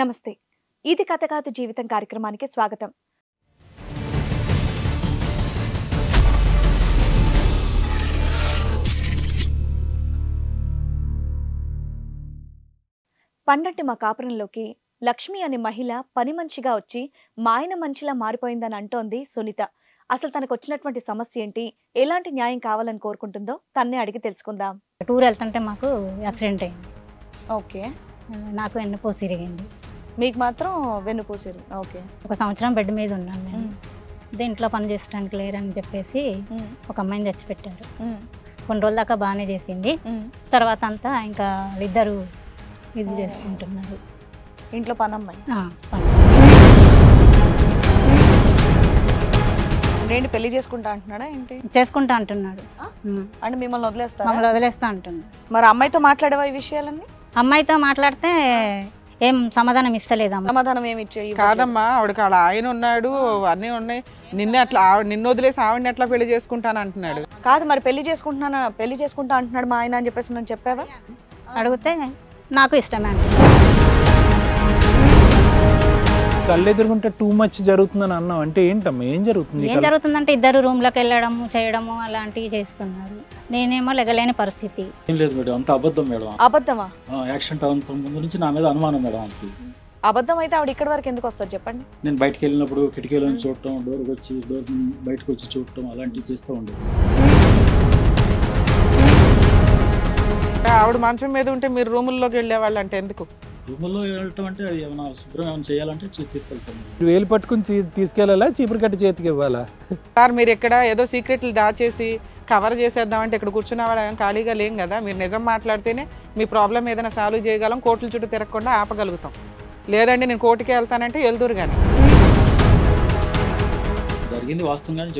నమస్తే ఇది కథ కాదు జీవితం కార్యక్రమానికి స్వాగతం పండంటి మా కాపురంలోకి లక్ష్మి అనే మహిళ పని మనిషిగా వచ్చి మాయన మనిషిలా మారిపోయిందని అంటోంది సునీత అసలు తనకు వచ్చినటువంటి సమస్య ఏంటి ఎలాంటి న్యాయం కావాలని కోరుకుంటుందో తన్నే అడిగి తెలుసుకుందాం టూర్ వెళ్తుంటే మాకు యాక్సిడెంట్ అయింది ఓకే నాకు ఎన్నపో సిరిగింది మీకు మాత్రం వెన్నుపూసారు ఓకే ఒక సంవత్సరం బెడ్ మీద ఉన్నాను నేను దీంట్లో పని చేసడానికి లేరని చెప్పేసి ఒక అమ్మాయిని తెచ్చిపెట్టారు కొన్ని రోజుల దాకా బాగానే చేసింది తర్వాత అంతా ఇంకా ఇద్దరు ఇది చేసుకుంటున్నారు ఇంట్లో పని అమ్మాయి పని పెళ్లి చేసుకుంటా అంటున్నాడా ఏంటి చేసుకుంటా అంటున్నాడు అంటే మిమ్మల్ని వదిలేస్తా వదిలేస్తా అంటున్నాడు మరి అమ్మాయితో మాట్లాడేవా ఈ విషయాలన్నీ అమ్మాయితో మాట్లాడితే ఏం సమాధానం ఇస్తలేదమ్మా సమాధానం ఏమి ఇచ్చే కాదమ్మా ఆవిడకి ఆడ ఆయన ఉన్నాడు అన్నీ ఉన్నాయి నిన్నే అట్లా ఆవిడ- వదిలేసి ఆవిడని ఎట్లా పెళ్లి చేసుకుంటాను అంటున్నాడు కాదు మరి పెళ్లి చేసుకుంటున్నాను పెళ్లి చేసుకుంటా అంటున్నాడు మా ఆయన అని చెప్పేసి నన్ను చెప్పావా అడిగితే నాకు ఇష్టమే అంటున్నాడు కళ్ళు ఎదుర్కొంటే టూ మచ్ జరుగుతుందని అన్నాం అంటే ఏంటమ్మా ఏం జరుగుతుంది ఏం జరుగుతుందంటే ఇద్దరు రూమ్ లోకి వెళ్ళడము చేయడము అలాంటివి చేస్తున్నారు నేనేమో లెగలేని పరిస్థితి ఏం లేదు మేడం అంత అబద్ధం మేడం అబద్ధమా యాక్సిడెంట్ అవ్వడంతో ముందు నుంచి నా మీద అనుమానం మేడం ఆమెకి అబద్ధం అయితే ఆవిడ ఇక్కడ వరకు ఎందుకు వస్తారు చెప్పండి నేను బయటకు వెళ్ళినప్పుడు కిటికీలో చూడటం డోర్కి వచ్చి డోర్ బయటకు వచ్చి చూడటం అలాంటివి చేస్తూ ఉండేది ఆవిడ మంచం మీద ఉంటే మీరు రూముల్లోకి వాళ్ళు అంటే ఎందుకు రూముల్లో వెళ్ళటం అంటే అది ఏమైనా శుభ్రం ఏమైనా చేయాలంటే తీసుకెళ్తాను వేలు పట్టుకుని తీసుకెళ్ళాలా చీపురు కట్టి చేతికి ఇవ్వాలా సార్ మీరు ఎక్కడ ఏదో సీక్రెట్లు దాచేసి కవర్ చేసేద్దామంటే ఇక్కడ కూర్చున్నవాడు ఖాళీగా లేం కదా మీరు నిజం మాట్లాడితేనే మీ ప్రాబ్లం ఏదైనా సాల్వ్ చేయగలం కోట్ల చుట్టూ తిరగకుండా ఆపగలుగుతాం లేదండి నేను కోర్టుకే వెళ్తానంటే వెళ్తురు కానీ జరిగింది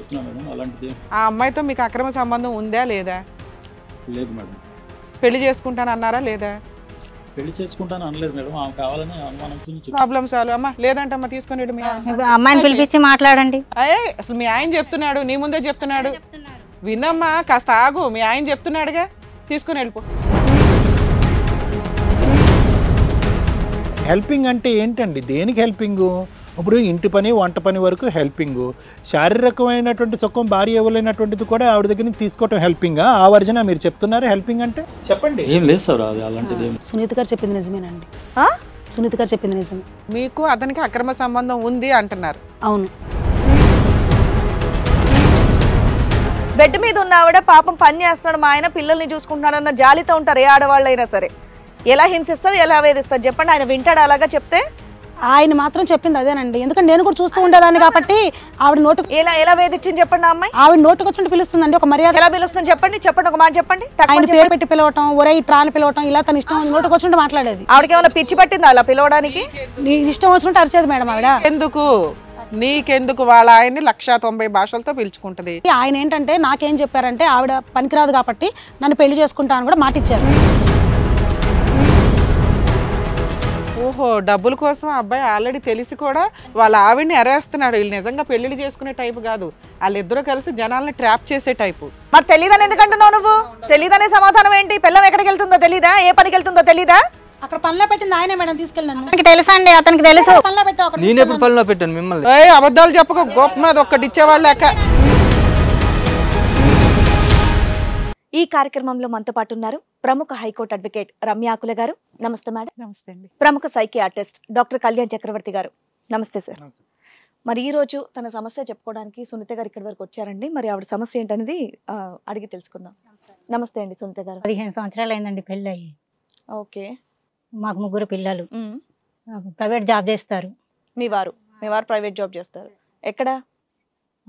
చెప్తున్నాను మేడం అలాంటిది ఆ అమ్మాయితో మీకు అక్రమ సంబంధం ఉందా లేదా లేదు మేడం పెళ్లి చేసుకుంటానన్నారా లేదా పెళ్లి చేసుకుంటాను అనలేదు మేడం ఆమె కావాలని అమ్మా లేదంటే తీసుకుని అమ్మాయిని పిలిపించి మాట్లాడండి అయ్యే అసలు మీ ఆయన చెప్తున్నాడు నీ ముందే చెప్తున్నాడు వినమ్మా కాస్త ఆగు మీ ఆయన చెప్తున్నాడుగా తీసుకుని వెళ్ళిపో హెల్పింగ్ అంటే ఏంటండి దేనికి హెల్పింగ్ ఇప్పుడు ఇంటి పని వంట పని వరకు హెల్పింగ్ శారీరకమైనటువంటి సుఖం భార్య ఇవ్వలేనటువంటిది కూడా ఆవిడ దగ్గర నుంచి తీసుకోవటం హెల్పింగ్ ఆ వర్జన మీరు చెప్తున్నారు హెల్పింగ్ అంటే చెప్పండి ఏం లేదు సార్ అది అలాంటిది సునీత గారు చెప్పింది నిజమేనండి సునీత గారు చెప్పింది నిజం మీకు అతనికి అక్రమ సంబంధం ఉంది అంటున్నారు అవును బెడ్ మీద ఉన్న ఆవిడ పాపం పని చేస్తున్నాడు మా ఆయన పిల్లల్ని చూసుకుంటున్నాడు అన్న జాలితో ఉంటారు ఏ ఆడవాళ్ళైనా సరే ఎలా హింసిస్తుంది ఎలా వేధిస్తుంది చెప్పండి ఆయన వింటాడు అలాగా చెప్తే ఆయన మాత్రం చెప్పింది అదేనండి ఎందుకంటే నేను కూడా చూస్తూ ఉండేదాన్ని కాబట్టి ఆవిడ నోటు ఎలా ఎలా వేధించింది చెప్పండి అమ్మాయి ఆవిడ నోటుకు పిలుస్తుంది అండి ఒక మర్యాద ఎలా పిలుస్తుంది చెప్పండి చెప్పండి ఒక మాట చెప్పండి ఆయన పేరు పెట్టి పిలవటం ఒరే ట్రాన్ పిలవటం ఇలా తన ఇష్టం నోటుకు వచ్చి మాట్లాడేది ఆవిడకి ఏమైనా పిచ్చి పట్టిందా అలా పిలవడానికి నీ ఇష్టం వచ్చినట్టు అరిచేది మేడం ఆవిడ ఎందుకు నీకెందుకు వాళ్ళ ఆయన్ని లక్ష తొంభై భాషలతో పిలుచుకుంటది ఆయన ఏంటంటే నాకేం చెప్పారంటే ఆవిడ పనికిరాదు కాబట్టి నన్ను పెళ్లి చేసుకుంటా అని కూడా మాటిచ్చారు ఓహో డబ్బుల కోసం అబ్బాయి ఆల్రెడీ తెలిసి కూడా వాళ్ళ ఆవిడిని ఎరేస్తున్నాడు వీళ్ళు నిజంగా పెళ్లి చేసుకునే టైపు కాదు వాళ్ళిద్దరూ కలిసి జనాల్ని ట్రాప్ చేసే టైపు మరి తెలీదని ఎందుకంటున్నావు నువ్వు తెలీదనే సమాధానం ఏంటి పిల్లం ఎక్కడికి వెళ్తుందో తెలీదా ఏ పనికి వెళ్తుందో తెలీదా అక్కడ పనిలో పెట్టింది ఆయన మేడం తీసుకెళ్ళాను తెలుసు అండి అతనికి తెలుసు పనిలో పెట్టాను మిమ్మల్ని అబద్ధాలు చెప్పక గొప్ప మీద ఒక్కటి ఇచ్చేవాళ్ళు లెక్క ఈ కార్యక్రమంలో మనతో పాటు ఉన్నారు ప్రముఖ హైకోర్టు అడ్వకేట్ రమ్యాకుల గారు నమస్తే మేడం నమస్తే అండి ప్రముఖ ఆర్టిస్ట్ డాక్టర్ కళ్యాణ్ చక్రవర్తి గారు నమస్తే సార్ మరి ఈ రోజు తన సమస్య చెప్పుకోవడానికి సునీత గారు ఇక్కడి వరకు వచ్చారండి మరి ఆవిడ సమస్య ఏంటనేది అడిగి తెలుసుకుందాం నమస్తే అండి సునీత గారు పదిహేను సంవత్సరాలు అయిందండి పెళ్ళి అయ్యి ఓకే మాకు ముగ్గురు పిల్లలు ప్రైవేట్ జాబ్ చేస్తారు మీ వారు మీ వారు ప్రైవేట్ జాబ్ చేస్తారు ఎక్కడ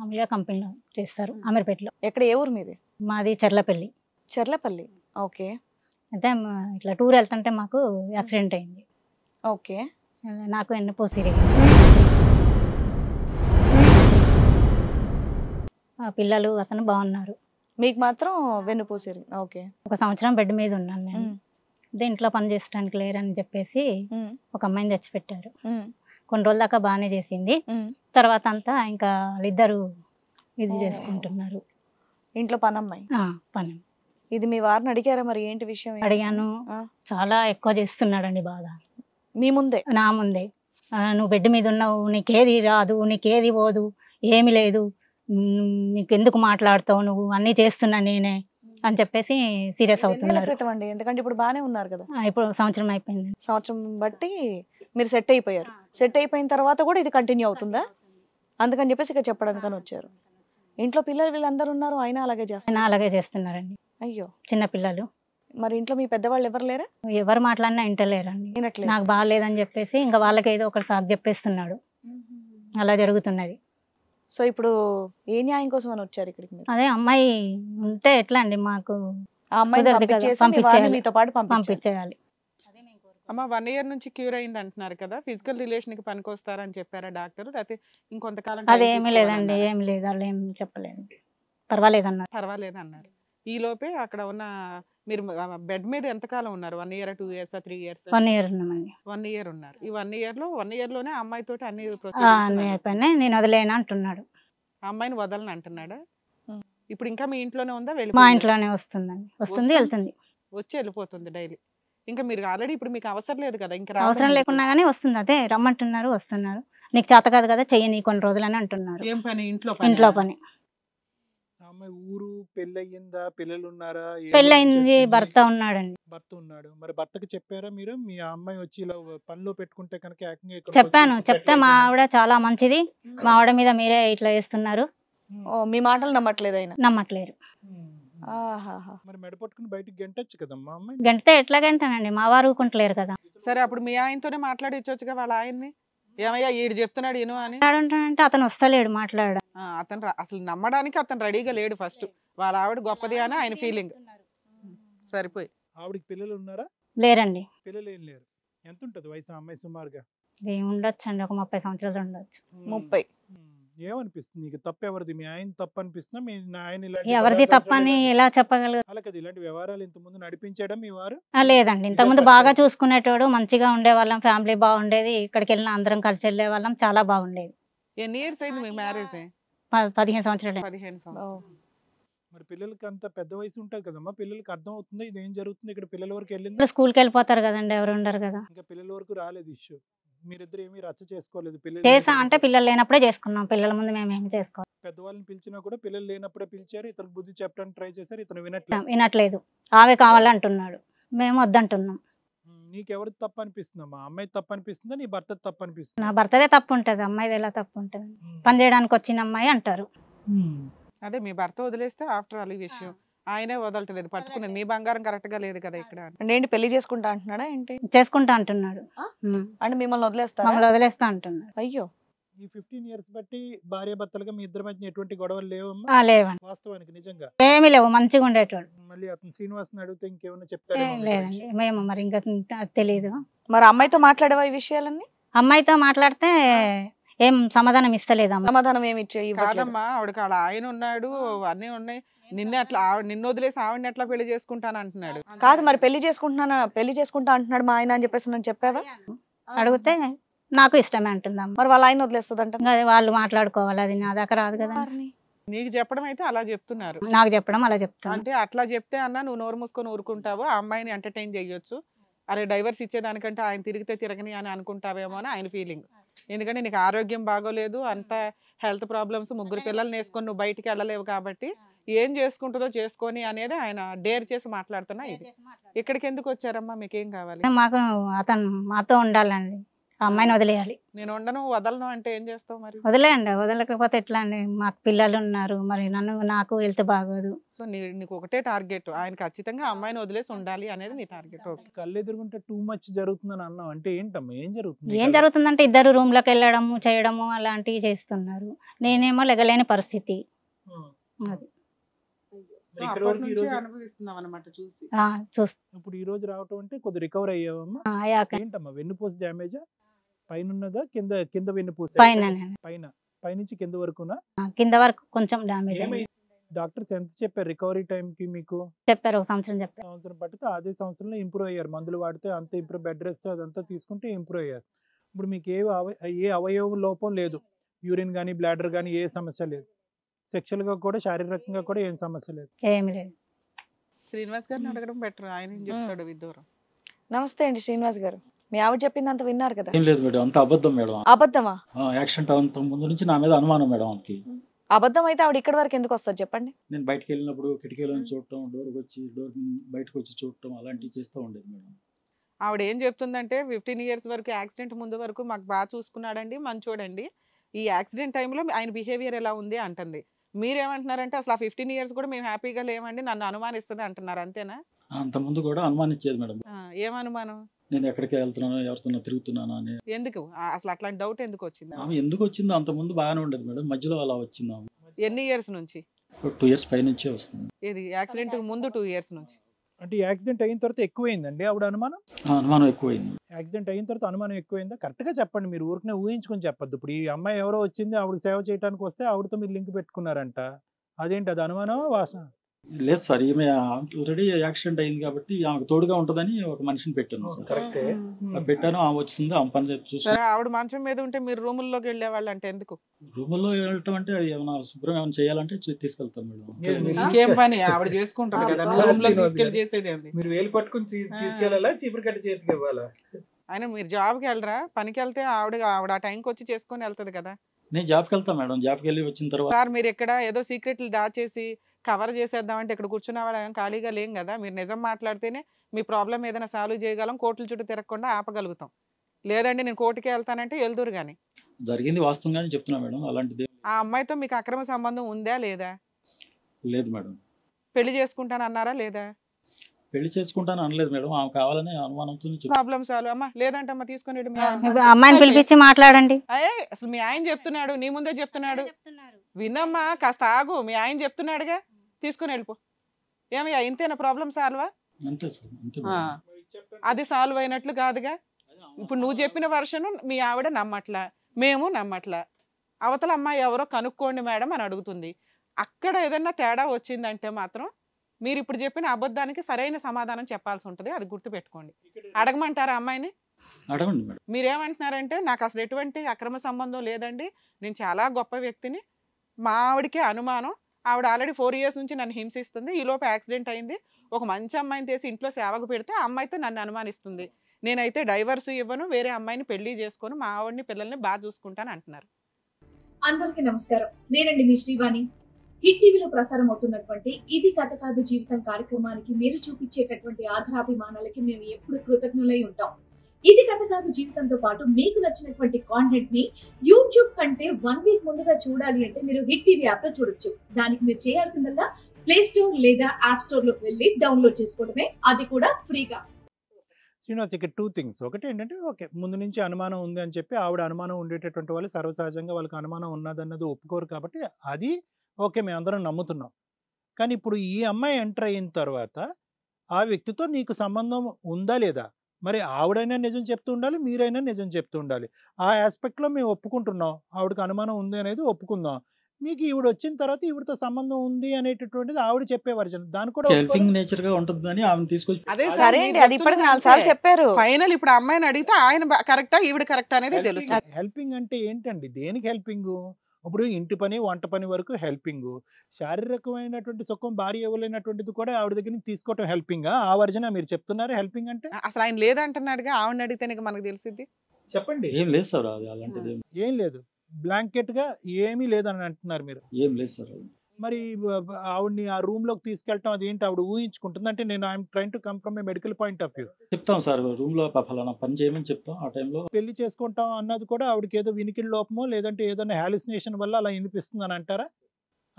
అమలియా కంపెనీలో చేస్తారు అమీర్పేటలో ఎక్కడ ఏ ఊరు మీది మాది చర్లపల్లి చర్లపల్లి ఓకే అయితే ఇట్లా టూర్ వెళ్తుంటే మాకు యాక్సిడెంట్ అయింది ఓకే నాకు ఎన్న పోసిరిగింది పిల్లలు అతను బాగున్నారు మీకు మాత్రం వెన్నుపూసిరి ఓకే ఒక సంవత్సరం బెడ్ మీద ఉన్నాను నేను అదే ఇంట్లో పని చేయడానికి లేరని చెప్పేసి ఒక అమ్మాయిని తెచ్చిపెట్టారు కొన్ని రోజుల దాకా బాగానే చేసింది తర్వాత అంతా ఇంకా వాళ్ళిద్దరు ఇది చేసుకుంటున్నారు ఇంట్లో పనమ్మాయి పనమ్మాయి ఇది మీ వారిని అడిగారా మరి ఏంటి విషయం అడిగాను చాలా ఎక్కువ చేస్తున్నాడండి బాధ మీ ముందే నా ముందే నువ్వు బెడ్ మీద ఉన్నావు నీకేది రాదు నీకేది పోదు ఏమి లేదు నీకెందుకు మాట్లాడతావు నువ్వు అన్నీ చేస్తున్నా నేనే అని చెప్పేసి సీరియస్ అవుతుంది అండి ఎందుకంటే ఇప్పుడు బాగానే ఉన్నారు కదా ఇప్పుడు సంవత్సరం అయిపోయింది సంవత్సరం బట్టి మీరు సెట్ అయిపోయారు సెట్ అయిపోయిన తర్వాత కూడా ఇది కంటిన్యూ అవుతుందా అందుకని చెప్పేసి ఇక్కడ చెప్పడానికి వచ్చారు ఇంట్లో పిల్లలు వీళ్ళందరూ ఉన్నారు అయినా అలాగే చేస్తారు అలాగే చేస్తున్నారండి అయ్యో చిన్నపిల్లలు మరి ఇంట్లో మీ పెద్దవాళ్ళు ఎవరు లేరా ఎవరు మాట్లాడినా ఇంటలేరండి నాకు బాగాలేదని చెప్పేసి ఇంకా వాళ్ళకి ఏదో ఒకటి సాగు చెప్పేస్తున్నాడు అలా జరుగుతున్నది సో ఇప్పుడు ఏ న్యాయం కోసం అని వచ్చారు ఇక్కడికి అదే అమ్మాయి ఉంటే ఎట్లా అండి మాకు పంపించేయాలి అమ్మ వన్ ఇయర్ నుంచి క్యూర్ అయింది అంటున్నారు కదా ఫిజికల్ రిలేషన్ కి పనికొస్తారని చెప్పారా డాక్టర్ లేకపోతే ఇంకొంతకాలం అదేమీ లేదండి ఏం లేదు వాళ్ళు ఏం చెప్పలేదు పర్వాలేదన్నారు పర్వాలేదన్నారు ఈ లోపే అక్కడ ఉన్న మీరు బెడ్ మీద ఎంతకాలం ఉన్నారు one year two years three years one year ఉన్నామండి వన్ ఇయర్ ఉన్నారు ఈ వన్ ఇయర్ లో వన్ ఇయర్ లోనే అమ్మాయి తోటి అన్ని అన్ని నేను వదిలేను అంటున్నాడు అమ్మాయిని వదలని అంటున్నాడా ఇప్పుడు ఇంకా మీ ఇంట్లోనే ఉందా వెళ్ళి మా ఇంట్లోనే వస్తుందండి వస్తుంది వెళ్తుంది వచ్చి వెళ్ళిపోతుంది డైలీ ఇంకా మీరు ఆల్రెడీ ఇప్పుడు మీకు అవసరం లేదు కదా ఇంకా అవసరం లేకున్నా గానీ వస్తుంది అదే రమ్మంటున్నారు వస్తున్నారు నీకు చేత కాదు కదా చెయ్యి నీ కొన్ని రోజులని అంటున్నారు ఇంట్లో ఇంట్లో పని ఊరు పెళ్ళయిందా పిల్లలు ఉన్నారా పెళ్ళయింది భర్త ఉన్నాడండి భర్త ఉన్నాడు మరి భర్తకి చెప్పారా మీరు మీ అమ్మాయి వచ్చి ఇలా పనిలో పెట్టుకుంటే కనుక చెప్పాను చెప్తే మా ఆవిడ చాలా మంచిది మా ఆవిడ మీద మీరే ఇట్లా వేస్తున్నారు ఓ మీ మాటలు నమ్మట్లేదు ఆయన నమ్మట్లేరు మరి గెంటొచ్చు ఎట్లా గంటనండి మా వారు కదా సరే అప్పుడు మీ ఆయనతోనే మాట్లాడి వాళ్ళ ఆయన్ని ఏమయ్యా ఈడు చెప్తున్నాడు ఇను అని అంటే అతను వస్తలేడు మాట్లాడు అతను అసలు నమ్మడానికి అతను రెడీగా లేడు ఫస్ట్ వాళ్ళ ఆవిడ గొప్పది అని ఆయన ఫీలింగ్ సరిపోయి ఆవిడకి పిల్లలు ఉన్నారా లేరండి పిల్లలు ఏం లేరు ఎంత ఉంటది వయసు అమ్మాయి సుమారుగా ఏముండొచ్చు అండి ఒక ముప్పై సంవత్సరాలు ఉండొచ్చు ముప్పై ఏమనిపిస్తుంది నీకు తప్పు ఎవరిది మీ ఆయన తప్పు అనిపిస్తున్నా మీ ఆయన ఎవరిది తప్పని ఎలా చెప్పగలరు కదా ఇలాంటి వ్యవహారాలు ఇంతకుముందు నడిపించడం మీ వారు లేదండి ఇంతకుముందు బాగా చూసుకునేటోడు మంచిగా ఉండేవాళ్ళం ఫ్యామిలీ బాగుండేది ఇక్కడికి వెళ్ళిన అందరం కలిసి వెళ్ళే వాళ్ళం చాలా బాగుండేది ఎన్ని ఇయర్స్ అయింది మీ మ్యారేజ్ పదిహేను సంవత్సరాలు పదిహేను సంవత్సరాలు మరి పిల్లలకి అంత పెద్ద వయసు ఉంటుంది కదమ్మా పిల్లలకి అర్థం అవుతుంది ఇది ఏం జరుగుతుంది ఇక్కడ పిల్లల వరకు వెళ్ళింది స్కూల్కి వెళ్ళిపోతారు కదండి ఎవరు ఉండరు కదా ఇంకా పిల్లల వరకు రాలేదు ఇష్యూ మీరిద్దరు ఏమీ రచ్చ చేసుకోలేదు పిల్లలు చేసా అంటే పిల్లలు లేనప్పుడే చేసుకున్నాం పిల్లల ముందు మేము ఏం చేసుకోవాలి పెద్దవాళ్ళని పిలిచినా కూడా పిల్లలు లేనప్పుడే పిలిచారు ఇతను బుద్ధి చెప్పడానికి ట్రై చేశారు ఇతను వినట్లేదు వినట్లేదు ఆమె కావాలంటున్నాడు మేము వద్దంటున్నాం నీకెవరు తప్పు మా అమ్మాయి తప్పు అనిపిస్తుందా నీ భర్త తప్పు అనిపిస్తుంది నా భర్తదే తప్పు ఉంటుంది అమ్మాయిది ఎలా తప్పు ఉంటుంది పని చేయడానికి వచ్చిన అమ్మాయి అంటారు అదే మీ భర్త వదిలేస్తే ఆఫ్టర్ ఆల్ ఈ విషయం ఆయనే వదలట్లేదు పట్టుకున్నది మీ బంగారం కరెక్ట్ గా లేదు కదా ఇక్కడ అంటే ఏంటి పెళ్లి చేసుకుంటా అంటున్నాడా ఏంటి చేసుకుంటా అంటున్నాడు అంటే మిమ్మల్ని వదిలేస్తా వదిలేస్తా అంటున్నాడు అయ్యో ఈ ఫిఫ్టీన్ ఇయర్స్ బట్టి భార్య భర్తలుగా మీ ఇద్దరి మధ్య ఎటువంటి గొడవలు లేవు లేవండి వాస్తవానికి నిజంగా ఏమి లేవు మంచిగా ఉండేటోడు మళ్ళీ అతను శ్రీనివాస్ అడిగితే ఇంకేమన్నా చెప్తాడు మేము మరి ఇంకా తెలియదు మరి అమ్మాయితో మాట్లాడేవా ఈ విషయాలన్నీ అమ్మాయితో మాట్లాడితే ఏం సమాధానం ఇస్తలేదమ్మా సమాధానం ఏమి ఇచ్చేది కాదమ్మా ఆవిడకి ఆయన ఉన్నాడు అన్నీ ఉన్నాయి నిన్నే అట్లా నిన్ను వదిలేసి ఆవిడని ఎట్లా పెళ్లి చేసుకుంటాను అంటున్నాడు కాదు మరి పెళ్లి చేసుకుంటున్నాను పెళ్లి చేసుకుంటా అంటున్నాడు మా ఆయన అని చెప్పేసి నన్ను చెప్పావా అడిగితే నాకు ఇష్టమే అంటుందా మరి వాళ్ళ ఆయన అంటే వాళ్ళు మాట్లాడుకోవాలి అది నా దగ్గర రాదు కదా నీకు చెప్పడం అయితే అలా చెప్తున్నారు నాకు చెప్పడం అలా చెప్తాను అంటే అట్లా చెప్తే అన్న నువ్వు నోరు మూసుకొని ఊరుకుంటావు ఆ అమ్మాయిని ఎంటర్టైన్ చేయొచ్చు అరే డైవర్స్ ఇచ్చేదానికంటే ఆయన తిరిగితే తిరగని అని అనుకుంటావేమో అని ఆయన ఫీలింగ్ ఎందుకంటే నీకు ఆరోగ్యం బాగోలేదు అంత హెల్త్ ప్రాబ్లమ్స్ ముగ్గురు పిల్లల్ని వేసుకొని నువ్వు బయటికి వెళ్ళలేవు కాబట్టి ఏం చేసుకుంటుందో చేసుకొని అనేది ఆయన డేర్ చేసి మాట్లాడుతున్నా ఇది ఇక్కడికి ఎందుకు వచ్చారమ్మా మీకేం కావాలి మాకు అతను మాతో ఉండాలండి అమ్మాయిని వదిలేయాలి నేను ఉండను వదలను అంటే ఏం చేస్తావు మరి వదిలేయండి వదలకపోతే ఎట్లా అండి మాకు పిల్లలు ఉన్నారు మరి నన్ను నాకు హెల్త్ బాగోదు సో నీకు ఒకటే టార్గెట్ ఆయన ఖచ్చితంగా అమ్మాయిని వదిలేసి ఉండాలి అనేది నీ టార్గెట్ కళ్ళు ఎదుర్కొంటే టూ మచ్ జరుగుతుందని అన్నావు అంటే ఏంటమ్మా ఏం జరుగుతుంది ఏం జరుగుతుందంటే ఇద్దరు రూమ్లోకి వెళ్ళడము చేయడము అలాంటివి చేస్తున్నారు నేనేమో లెగలేని పరిస్థితి అది ఇప్పుడు ఈ రోజు రావటం అంటే కొద్దిగా రికవర్ అయ్యావమ్మా ఏంటమ్మా వెన్నుపూస డ్యామేజ్ పైన కింద కింద వెన్నుపూస పైన పైన పైనుంచి కింద వరకునా కింద వరకు కొంచెం డ్యామేజ్ డాక్టర్స్ ఎంత చెప్పారు రికవరీ టైం కి మీకు చెప్పారు ఒక సంవత్సరం చెప్పారు సంవత్సరం పట్టితే అదే సంవత్సరంలో ఇంప్రూవ్ అయ్యారు మందులు వాడితే అంత ఇంప్రూవ్ బెడ్ రెస్ట్ అదంతా తీసుకుంటే ఇంప్రూవ్ అయ్యారు ఇప్పుడు మీకు ఏ ఏ అవయవ లోపం లేదు యూరిన్ కానీ బ్లాడర్ కానీ ఏ సమస్య లేదు గా కూడా శారీరకంగా కూడా ఏం సమస్య లేదు ఏమి లేదు శ్రీనివాస్ గారిని అడగడం బెటర్ ఆయన ఏం చెప్తాడు విదూరం నమస్తే అండి శ్రీనివాస్ గారు మీ ఆవిడ చెప్పింది అంత విన్నారు కదా ఏం లేదు మేడం అంత అబద్ధం మేడం అబద్ధమా యాక్సిడెంట్ అంత ముందు నుంచి నా మీద అనుమానం మేడం ఆమెకి అబద్ధం అయితే ఆవిడ ఇక్కడి వరకు ఎందుకు వస్తారు చెప్పండి నేను బయటకు వెళ్ళినప్పుడు కిటికీలో చూడటం డోర్ వచ్చి డోర్ బయటకు వచ్చి చూడటం అలాంటివి చేస్తూ ఉండేది మేడం ఆవిడ ఏం చెప్తుందంటే ఫిఫ్టీన్ ఇయర్స్ వరకు యాక్సిడెంట్ ముందు వరకు మాకు బాగా చూసుకున్నాడండి చూడండి ఈ యాక్సిడెంట్ టైంలో ఆయన బిహేవియర్ ఎలా ఉంది అంటుంది మీరేమంటున్నారంటే అసలు ఆ ఫిఫ్టీన్ ఇయర్స్ కూడా మేము హ్యాపీగా లేమండి నన్ను అనుమానిస్తుంది అంటున్నారు అంతేనా అంత ముందు కూడా అనుమానించేది మేడం ఏం అనుమానం నేను ఎక్కడికి వెళ్తున్నాను ఎవరితో తిరుగుతున్నాను అని ఎందుకు అసలు అట్లాంటి డౌట్ ఎందుకు వచ్చింది ఆమె ఎందుకు వచ్చిందో అంత ముందు బాగానే ఉండదు మేడం మధ్యలో అలా వచ్చింది ఎన్ని ఇయర్స్ నుంచి టూ ఇయర్స్ పై నుంచే వస్తుంది ఇది యాక్సిడెంట్ ముందు టూ ఇయర్స్ నుంచి అంటే యాక్సిడెంట్ అయిన తర్వాత ఎక్కువైందండి ఆవిడ అనుమానం అనుమానం ఎక్కువైంది యాక్సిడెంట్ అయిన తర్వాత అనుమానం ఎక్కువైందా కరెక్ట్గా చెప్పండి మీరు ఊరికనే ఊహించుకొని చెప్పద్దు ఇప్పుడు ఈ అమ్మాయి ఎవరో వచ్చింది ఆవిడ సేవ చేయడానికి వస్తే ఆవిడతో మీరు లింక్ పెట్టుకున్నారంట అదేంటి అది అనుమానమా వాసన లేదు సార్ ఈమె ఆల్రెడీ యాక్సిడెంట్ అయింది కాబట్టి ఆమెకు తోడుగా ఉంటుందని ఒక మనిషిని పెట్టాను కరెక్ట్ పెట్టాను ఆమె వచ్చింది ఆమె పని చూసి ఆవిడ మంచం మీద ఉంటే మీరు రూముల్లోకి వెళ్ళే అంటే ఎందుకు రూముల్లో వెళ్ళటం అంటే అది ఏమైనా శుభ్రం ఏమైనా చేయాలంటే తీసుకెళ్తాం మేడం ఇంకేం పని ఆవిడ చేసుకుంటారు కదా తీసుకెళ్ళి చేసేది మీరు వేలు పట్టుకుని తీసుకెళ్ళాలా చీపురు కట్టి చేతికి ఇవ్వాలా అయినా మీరు జాబ్కి వెళ్ళరా పనికి వెళ్తే ఆవిడ ఆవిడ ఆ టైంకి వచ్చి చేసుకొని వెళ్తుంది కదా నేను జాబ్కి వెళ్తాను మేడం జాబ్కి వెళ్ళి వచ్చిన తర్వాత సార్ మీరు ఎక్కడ ఏదో సీక్రెట్లు దాచేసి కవర్ చేసేద్దామంటే ఇక్కడ కూర్చున్న వాళ్ళం ఖాళీగా లేం కదా మీరు నిజం మాట్లాడితేనే మీ ప్రాబ్లం ఏదైనా సాల్వ్ చేయగలం కోర్టుల చుట్టూ తిరగకుండా ఆపగలుగుతాం లేదండి నేను కోర్టుకే వెళ్తానంటే వెళ్దూరు కానీ జరిగింది వాస్తవంగా చెప్తున్నా మేడం అలాంటిది ఆ అమ్మాయితో మీకు అక్రమ సంబంధం ఉందా లేదా లేదు మేడం పెళ్లి చేసుకుంటాను అన్నారా లేదా పెళ్లి చేసుకుంటాను అనలేదు మేడం ఆమె కావాలని అనుమానంతో ప్రాబ్లం సాల్వ్ అమ్మా లేదంటే అమ్మా తీసుకొని వెళ్ళి అమ్మాయిని పిలిపించి మాట్లాడండి అయ్యే, అసలు మీ ఆయన చెప్తున్నాడు నీ ముందే చెప్తున్నాడు వినమ్మా కాస్త ఆగు మీ ఆయన చెప్తున్నాడుగా తీసుకుని వెళ్ళిపో ఏమయ్యా ఇంతేనా ప్రాబ్లం సాల్వ్ అది సాల్వ్ అయినట్లు కాదుగా ఇప్పుడు నువ్వు చెప్పిన వర్షను మీ ఆవిడ నమ్మట్లా మేము నమ్మట్లా అవతల అమ్మాయి ఎవరో కనుక్కోండి మేడం అని అడుగుతుంది అక్కడ ఏదన్నా తేడా వచ్చిందంటే మాత్రం మీరు ఇప్పుడు చెప్పిన అబద్ధానికి సరైన సమాధానం చెప్పాల్సి ఉంటుంది అది గుర్తుపెట్టుకోండి అడగమంటారా అమ్మాయిని మీరేమంటున్నారంటే నాకు అసలు ఎటువంటి అక్రమ సంబంధం లేదండి నేను చాలా గొప్ప వ్యక్తిని మా ఆవిడకే అనుమానం ఆవిడ ఆల్రెడీ ఫోర్ ఇయర్స్ నుంచి నన్ను హింసిస్తుంది ఈ లోపు యాక్సిడెంట్ అయింది ఒక మంచి అమ్మాయిని తీసి ఇంట్లో సేవకు పెడితే ఆ అమ్మాయితో నన్ను అనుమానిస్తుంది నేనైతే డైవర్స్ ఇవ్వను వేరే అమ్మాయిని పెళ్లి చేసుకొని మా ఆవిడని పిల్లల్ని బాగా చూసుకుంటాను అంటున్నారు అందరికీ నమస్కారం నేనండి మీ శ్రీవాణి హిట్ టీవీలో ప్రసారం అవుతున్నటువంటి ఇది కథ కాదు జీవితం కార్యక్రమానికి మీరు చూపించేటటువంటి ఆధారాభిమానాలకి మేము ఎప్పుడు కృతజ్ఞులై ఉంటాం ఇది కథ కాదు జీవితంతో పాటు మీకు నచ్చినటువంటి కాంటెంట్ ని యూట్యూబ్ కంటే వన్ వీక్ ముందుగా చూడాలి అంటే మీరు హిట్ టీవీ యాప్ లో చూడొచ్చు దానికి మీరు చేయాల్సిందల్లా ప్లే స్టోర్ లేదా యాప్ స్టోర్ లోకి వెళ్ళి డౌన్లోడ్ చేసుకోవడమే అది కూడా ఫ్రీగా శ్రీనివాస్ ఇక్కడ టూ థింగ్స్ ఒకటి ఏంటంటే ఓకే ముందు నుంచి అనుమానం ఉంది అని చెప్పి ఆవిడ అనుమానం ఉండేటటువంటి వాళ్ళు సర్వసహజంగా వాళ్ళకి అనుమానం ఉన్నదన్నది ఒప్పుకోరు కాబట్టి అది ఓకే మేమందరం నమ్ముతున్నాం కానీ ఇప్పుడు ఈ అమ్మాయి ఎంటర్ అయిన తర్వాత ఆ వ్యక్తితో నీకు సంబంధం ఉందా లేదా మరి ఆవిడైనా నిజం చెప్తూ ఉండాలి మీరైనా నిజం చెప్తూ ఉండాలి ఆ ఆస్పెక్ట్లో మేము ఒప్పుకుంటున్నాం ఆవిడకి అనుమానం ఉంది అనేది ఒప్పుకుందాం మీకు ఈవిడ వచ్చిన తర్వాత ఈవిడతో సంబంధం ఉంది అనేటటువంటిది ఆవిడ చెప్పే వర్జన్ దాని కూడా హెల్పింగ్ నేచర్ గా ఉంటుంది ఆమె తీసుకొచ్చి అదే సరే చెప్పారు ఫైనల్ ఇప్పుడు అమ్మాయిని అడిగితే ఆయన కరెక్టా ఈవిడ కరెక్ట్ అనేది తెలుసు హెల్పింగ్ అంటే ఏంటండి దేనికి హెల్పింగ్ ఇప్పుడు ఇంటి పని వంట పని వరకు హెల్పింగ్ శారీరకమైనటువంటి సుఖం భార్య ఇవ్వలేనటువంటిది కూడా ఆవిడ దగ్గర నుంచి తీసుకోవటం హెల్పింగ్ ఆ వర్జన మీరు చెప్తున్నారు హెల్పింగ్ అంటే అసలు ఆయన లేదంటున్నాడుగా ఆవిడ అడిగితే మనకు తెలిసింది చెప్పండి ఏం లేదు సార్ అలాంటిది ఏం లేదు బ్లాంకెట్ గా ఏమీ లేదని అంటున్నారు మీరు ఏం లేదు సార్ మరి ఆవిడ్ని ఆ రూమ్ లోకి తీసుకెళ్ళటం అది ఏంటి ఆవిడ ఊహించుకుంటుంది అంటే నేను I'm train to come from a medical point of view చెప్తాం సార్ రూమ్ లో ఫలానా పని చేయమని చెప్తాం ఆ టైంలో పెళ్లి చేసుకుంటాం అన్నది కూడా ఆవిడకి ఏదో వినికిడి లోపమో లేదంటే ఏదైనా హాలిసినేషన్ వల్ల అలా వినిపిస్తుందని అంటారా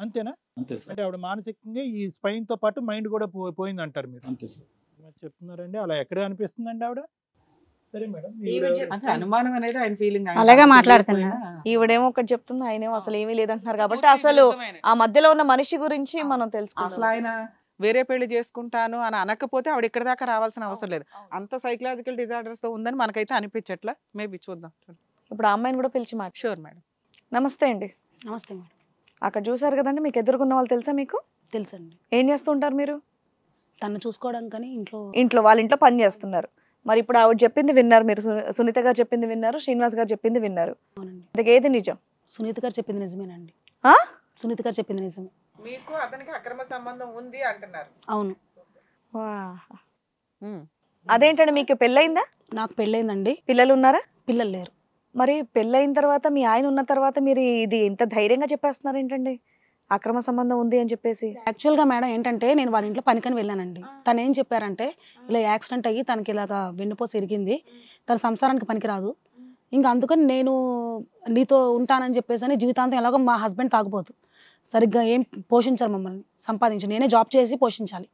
అంతేనా అంతే అంటే ఆవిడ మానసికంగా ఈ స్పైన్ తో పాటు మైండ్ కూడా పోయింది అంటారు మీరు అంతే సార్ చెప్తున్నారండి అలా ఎక్కడ అండి ఆవిడ అనుమానం అనేది అలాగే మాట్లాడుతున్నా ఈవిడేమో ఒకటి చెప్తుంది ఆయనేమో అసలు ఏమీ లేదంటున్నారు కాబట్టి అసలు ఆ మధ్యలో ఉన్న మనిషి గురించి మనం తెలుసుకుంటాం ఆయన వేరే పెళ్లి చేసుకుంటాను అని అనకపోతే ఆవిడ ఇక్కడ దాకా రావాల్సిన అవసరం లేదు అంత సైకలాజికల్ డిజార్డర్స్ తో ఉందని మనకైతే అనిపించట్లా మేబీ చూద్దాం ఇప్పుడు ఆ అమ్మాయిని కూడా పిలిచి మాట షూర్ మేడం నమస్తే అండి నమస్తే మేడం అక్కడ చూసారు కదండి మీకు ఎదుర్కొన్న వాళ్ళు తెలుసా మీకు తెలుసండి ఏం చేస్తుంటారు మీరు తను చూసుకోవడం కానీ ఇంట్లో ఇంట్లో వాళ్ళ ఇంట్లో పని చేస్తున్నారు మరి ఇప్పుడు ఆవిడ చెప్పింది విన్నారు మీరు సునీత గారు చెప్పింది విన్నారు శ్రీనివాస్ గారు చెప్పింది విన్నారు అవునండి ఏది నిజం సునీత గారు చెప్పింది నిజమేనండి సునీత గారు చెప్పింది నిజమే మీకు అతనికి అక్రమ సంబంధం ఉంది అంటున్నారు అవును అదేంటండి మీకు పెళ్ళయిందా నాకు పెళ్ళయిందండి పిల్లలు ఉన్నారా పిల్లలు లేరు మరి పెళ్ళయిన తర్వాత మీ ఆయన ఉన్న తర్వాత మీరు ఇది ఇంత ధైర్యంగా చెప్పేస్తున్నారు ఏంటండి అక్రమ సంబంధం ఉంది అని చెప్పేసి యాక్చువల్గా మేడం ఏంటంటే నేను వాళ్ళ ఇంట్లో పనికని వెళ్ళానండి తను ఏం చెప్పారంటే ఇలా యాక్సిడెంట్ అయ్యి తనకి ఇలాగా వెన్నుపోసి ఇరిగింది తన సంసారానికి పనికిరాదు ఇంకా అందుకని నేను నీతో ఉంటానని చెప్పేసి జీవితాంతం ఎలాగో మా హస్బెండ్ తాగుపోదు సరిగ్గా ఏం పోషించారు మమ్మల్ని సంపాదించు నేనే జాబ్ చేసి పోషించాలి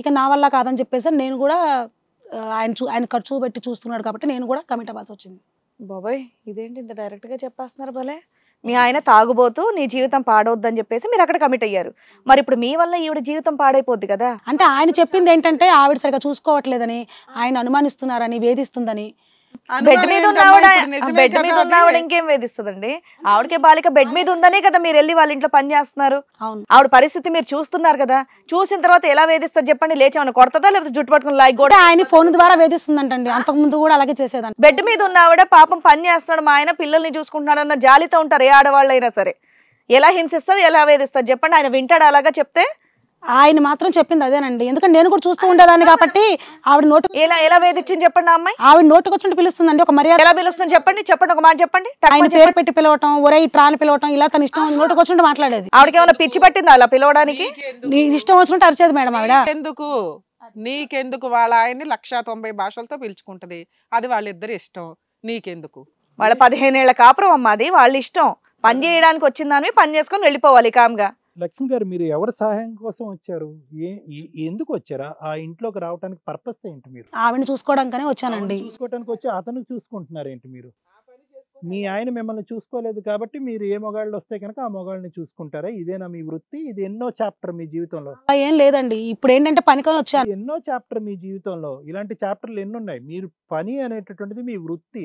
ఇక నా వల్ల కాదని చెప్పేసి నేను కూడా ఆయన చూ ఆయన ఖర్చు పెట్టి చూస్తున్నాడు కాబట్టి నేను కూడా కమిట్ అవ్వాల్సి వచ్చింది బాబాయ్ ఇదేంటి ఇంత డైరెక్ట్గా చెప్పేస్తున్నారు భలే మీ ఆయన తాగుబోతూ నీ జీవితం పాడవద్దని చెప్పేసి మీరు అక్కడ కమిట్ అయ్యారు మరి ఇప్పుడు మీ వల్ల ఈవిడ జీవితం పాడైపోద్ది కదా అంటే ఆయన చెప్పింది ఏంటంటే ఆవిడ సరిగా చూసుకోవట్లేదని ఆయన అనుమానిస్తున్నారని వేధిస్తుందని బెడ్ మీద బెడ్ మీద ఉన్నావిడ ఇంకేం వేధిస్తుందండి ఆవిడకే బాలిక బెడ్ మీద ఉందనే కదా మీరు వెళ్ళి వాళ్ళ ఇంట్లో పని చేస్తున్నారు ఆవిడ పరిస్థితి మీరు చూస్తున్నారు కదా చూసిన తర్వాత ఎలా వేధిస్తారు చెప్పండి లేచేమని కొడతదా లేకపోతే జుట్టు పట్టుకుని లైక్ కూడా ఆయన ఫోన్ ద్వారా వేధిస్తుందండి అంతకు ముందు కూడా అలాగే చేసేదాన్ని బెడ్ మీద ఆవిడ పాపం పని చేస్తున్నాడు మా ఆయన పిల్లల్ని చూసుకుంటున్నాడు అన్న జాలితో ఉంటారు ఏ ఆడవాళ్ళు అయినా సరే ఎలా హింసిస్తుంది ఎలా వేధిస్తారు చెప్పండి ఆయన వింటాడు అలాగా చెప్తే ఆయన మాత్రం చెప్పింది అదేనండి ఎందుకంటే నేను కూడా చూస్తూ ఉండేదాన్ని కాబట్టి ఆవిడ నోటు ఎలా ఎలా వేధించింది చెప్పండి అమ్మాయి ఆవిడ నోటుకు వచ్చి పిలుస్తుందండి ఒక మర్యాద ఎలా పిలుస్తుంది చెప్పండి చెప్పండి ఒక మాట చెప్పండి ఆయన పేరు పెట్టి పిలవటం ఒరే ట్రాన్ పిలవటం ఇలా తన ఇష్టం నోటుకు వచ్చి మాట్లాడేది ఆవిడకి ఏమైనా పిచ్చి పట్టిందా అలా పిలవడానికి నీ ఇష్టం వచ్చినట్టు అరిచేది మేడం ఆవిడ ఎందుకు నీకెందుకు వాళ్ళ ఆయన్ని లక్షా తొంభై భాషలతో పిలుచుకుంటది అది వాళ్ళిద్దరి ఇష్టం నీకెందుకు వాళ్ళ పదిహేను ఏళ్ల కాపురం అమ్మ అది వాళ్ళ ఇష్టం పని చేయడానికి వచ్చిందని పని చేసుకొని వెళ్ళిపోవాలి కామ్గా లక్ష్మి గారు మీరు ఎవరి సహాయం కోసం వచ్చారు ఏ ఎందుకు వచ్చారా ఆ ఇంట్లోకి రావడానికి పర్పస్ ఏంటి మీరు ఆవిడ చూసుకోవడానికి వచ్చానండి చూసుకోవడానికి వచ్చి అతను చూసుకుంటున్నారు ఏంటి మీరు మీ ఆయన మిమ్మల్ని చూసుకోలేదు కాబట్టి మీరు ఏ మొగాళ్ళు వస్తే కనుక ఆ మొగాళ్ళని చూసుకుంటారా ఇదేనా మీ వృత్తి ఇది ఎన్నో చాప్టర్ మీ జీవితంలో ఏం లేదండి ఇప్పుడు ఏంటంటే పనికొని వచ్చారు ఎన్నో చాప్టర్ మీ జీవితంలో ఇలాంటి చాప్టర్లు ఎన్నున్నాయి ఉన్నాయి మీరు పని అనేటటువంటిది మీ వృత్తి